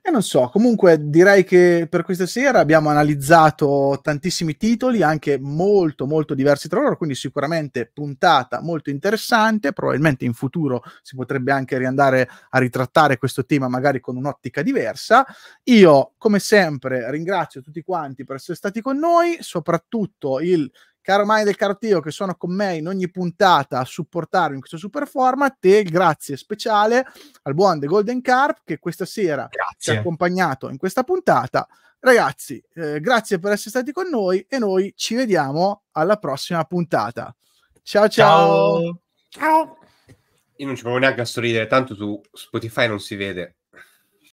e non so comunque direi che per questa sera abbiamo analizzato tantissimi titoli anche molto molto diversi tra loro quindi sicuramente puntata molto interessante probabilmente in futuro si potrebbe anche riandare a ritrattare questo tema magari con un'ottica diversa io come sempre ringrazio tutti quanti per essere stati con noi soprattutto il caro Mani del Caro che sono con me in ogni puntata a supportarmi in questo super format e il grazie speciale al buon The Golden Carp che questa sera grazie. ci ha accompagnato in questa puntata. Ragazzi, eh, grazie per essere stati con noi e noi ci vediamo alla prossima puntata. Ciao ciao. Ciao. ciao. Io non ci provo neanche a sorridere, tanto su Spotify non si vede.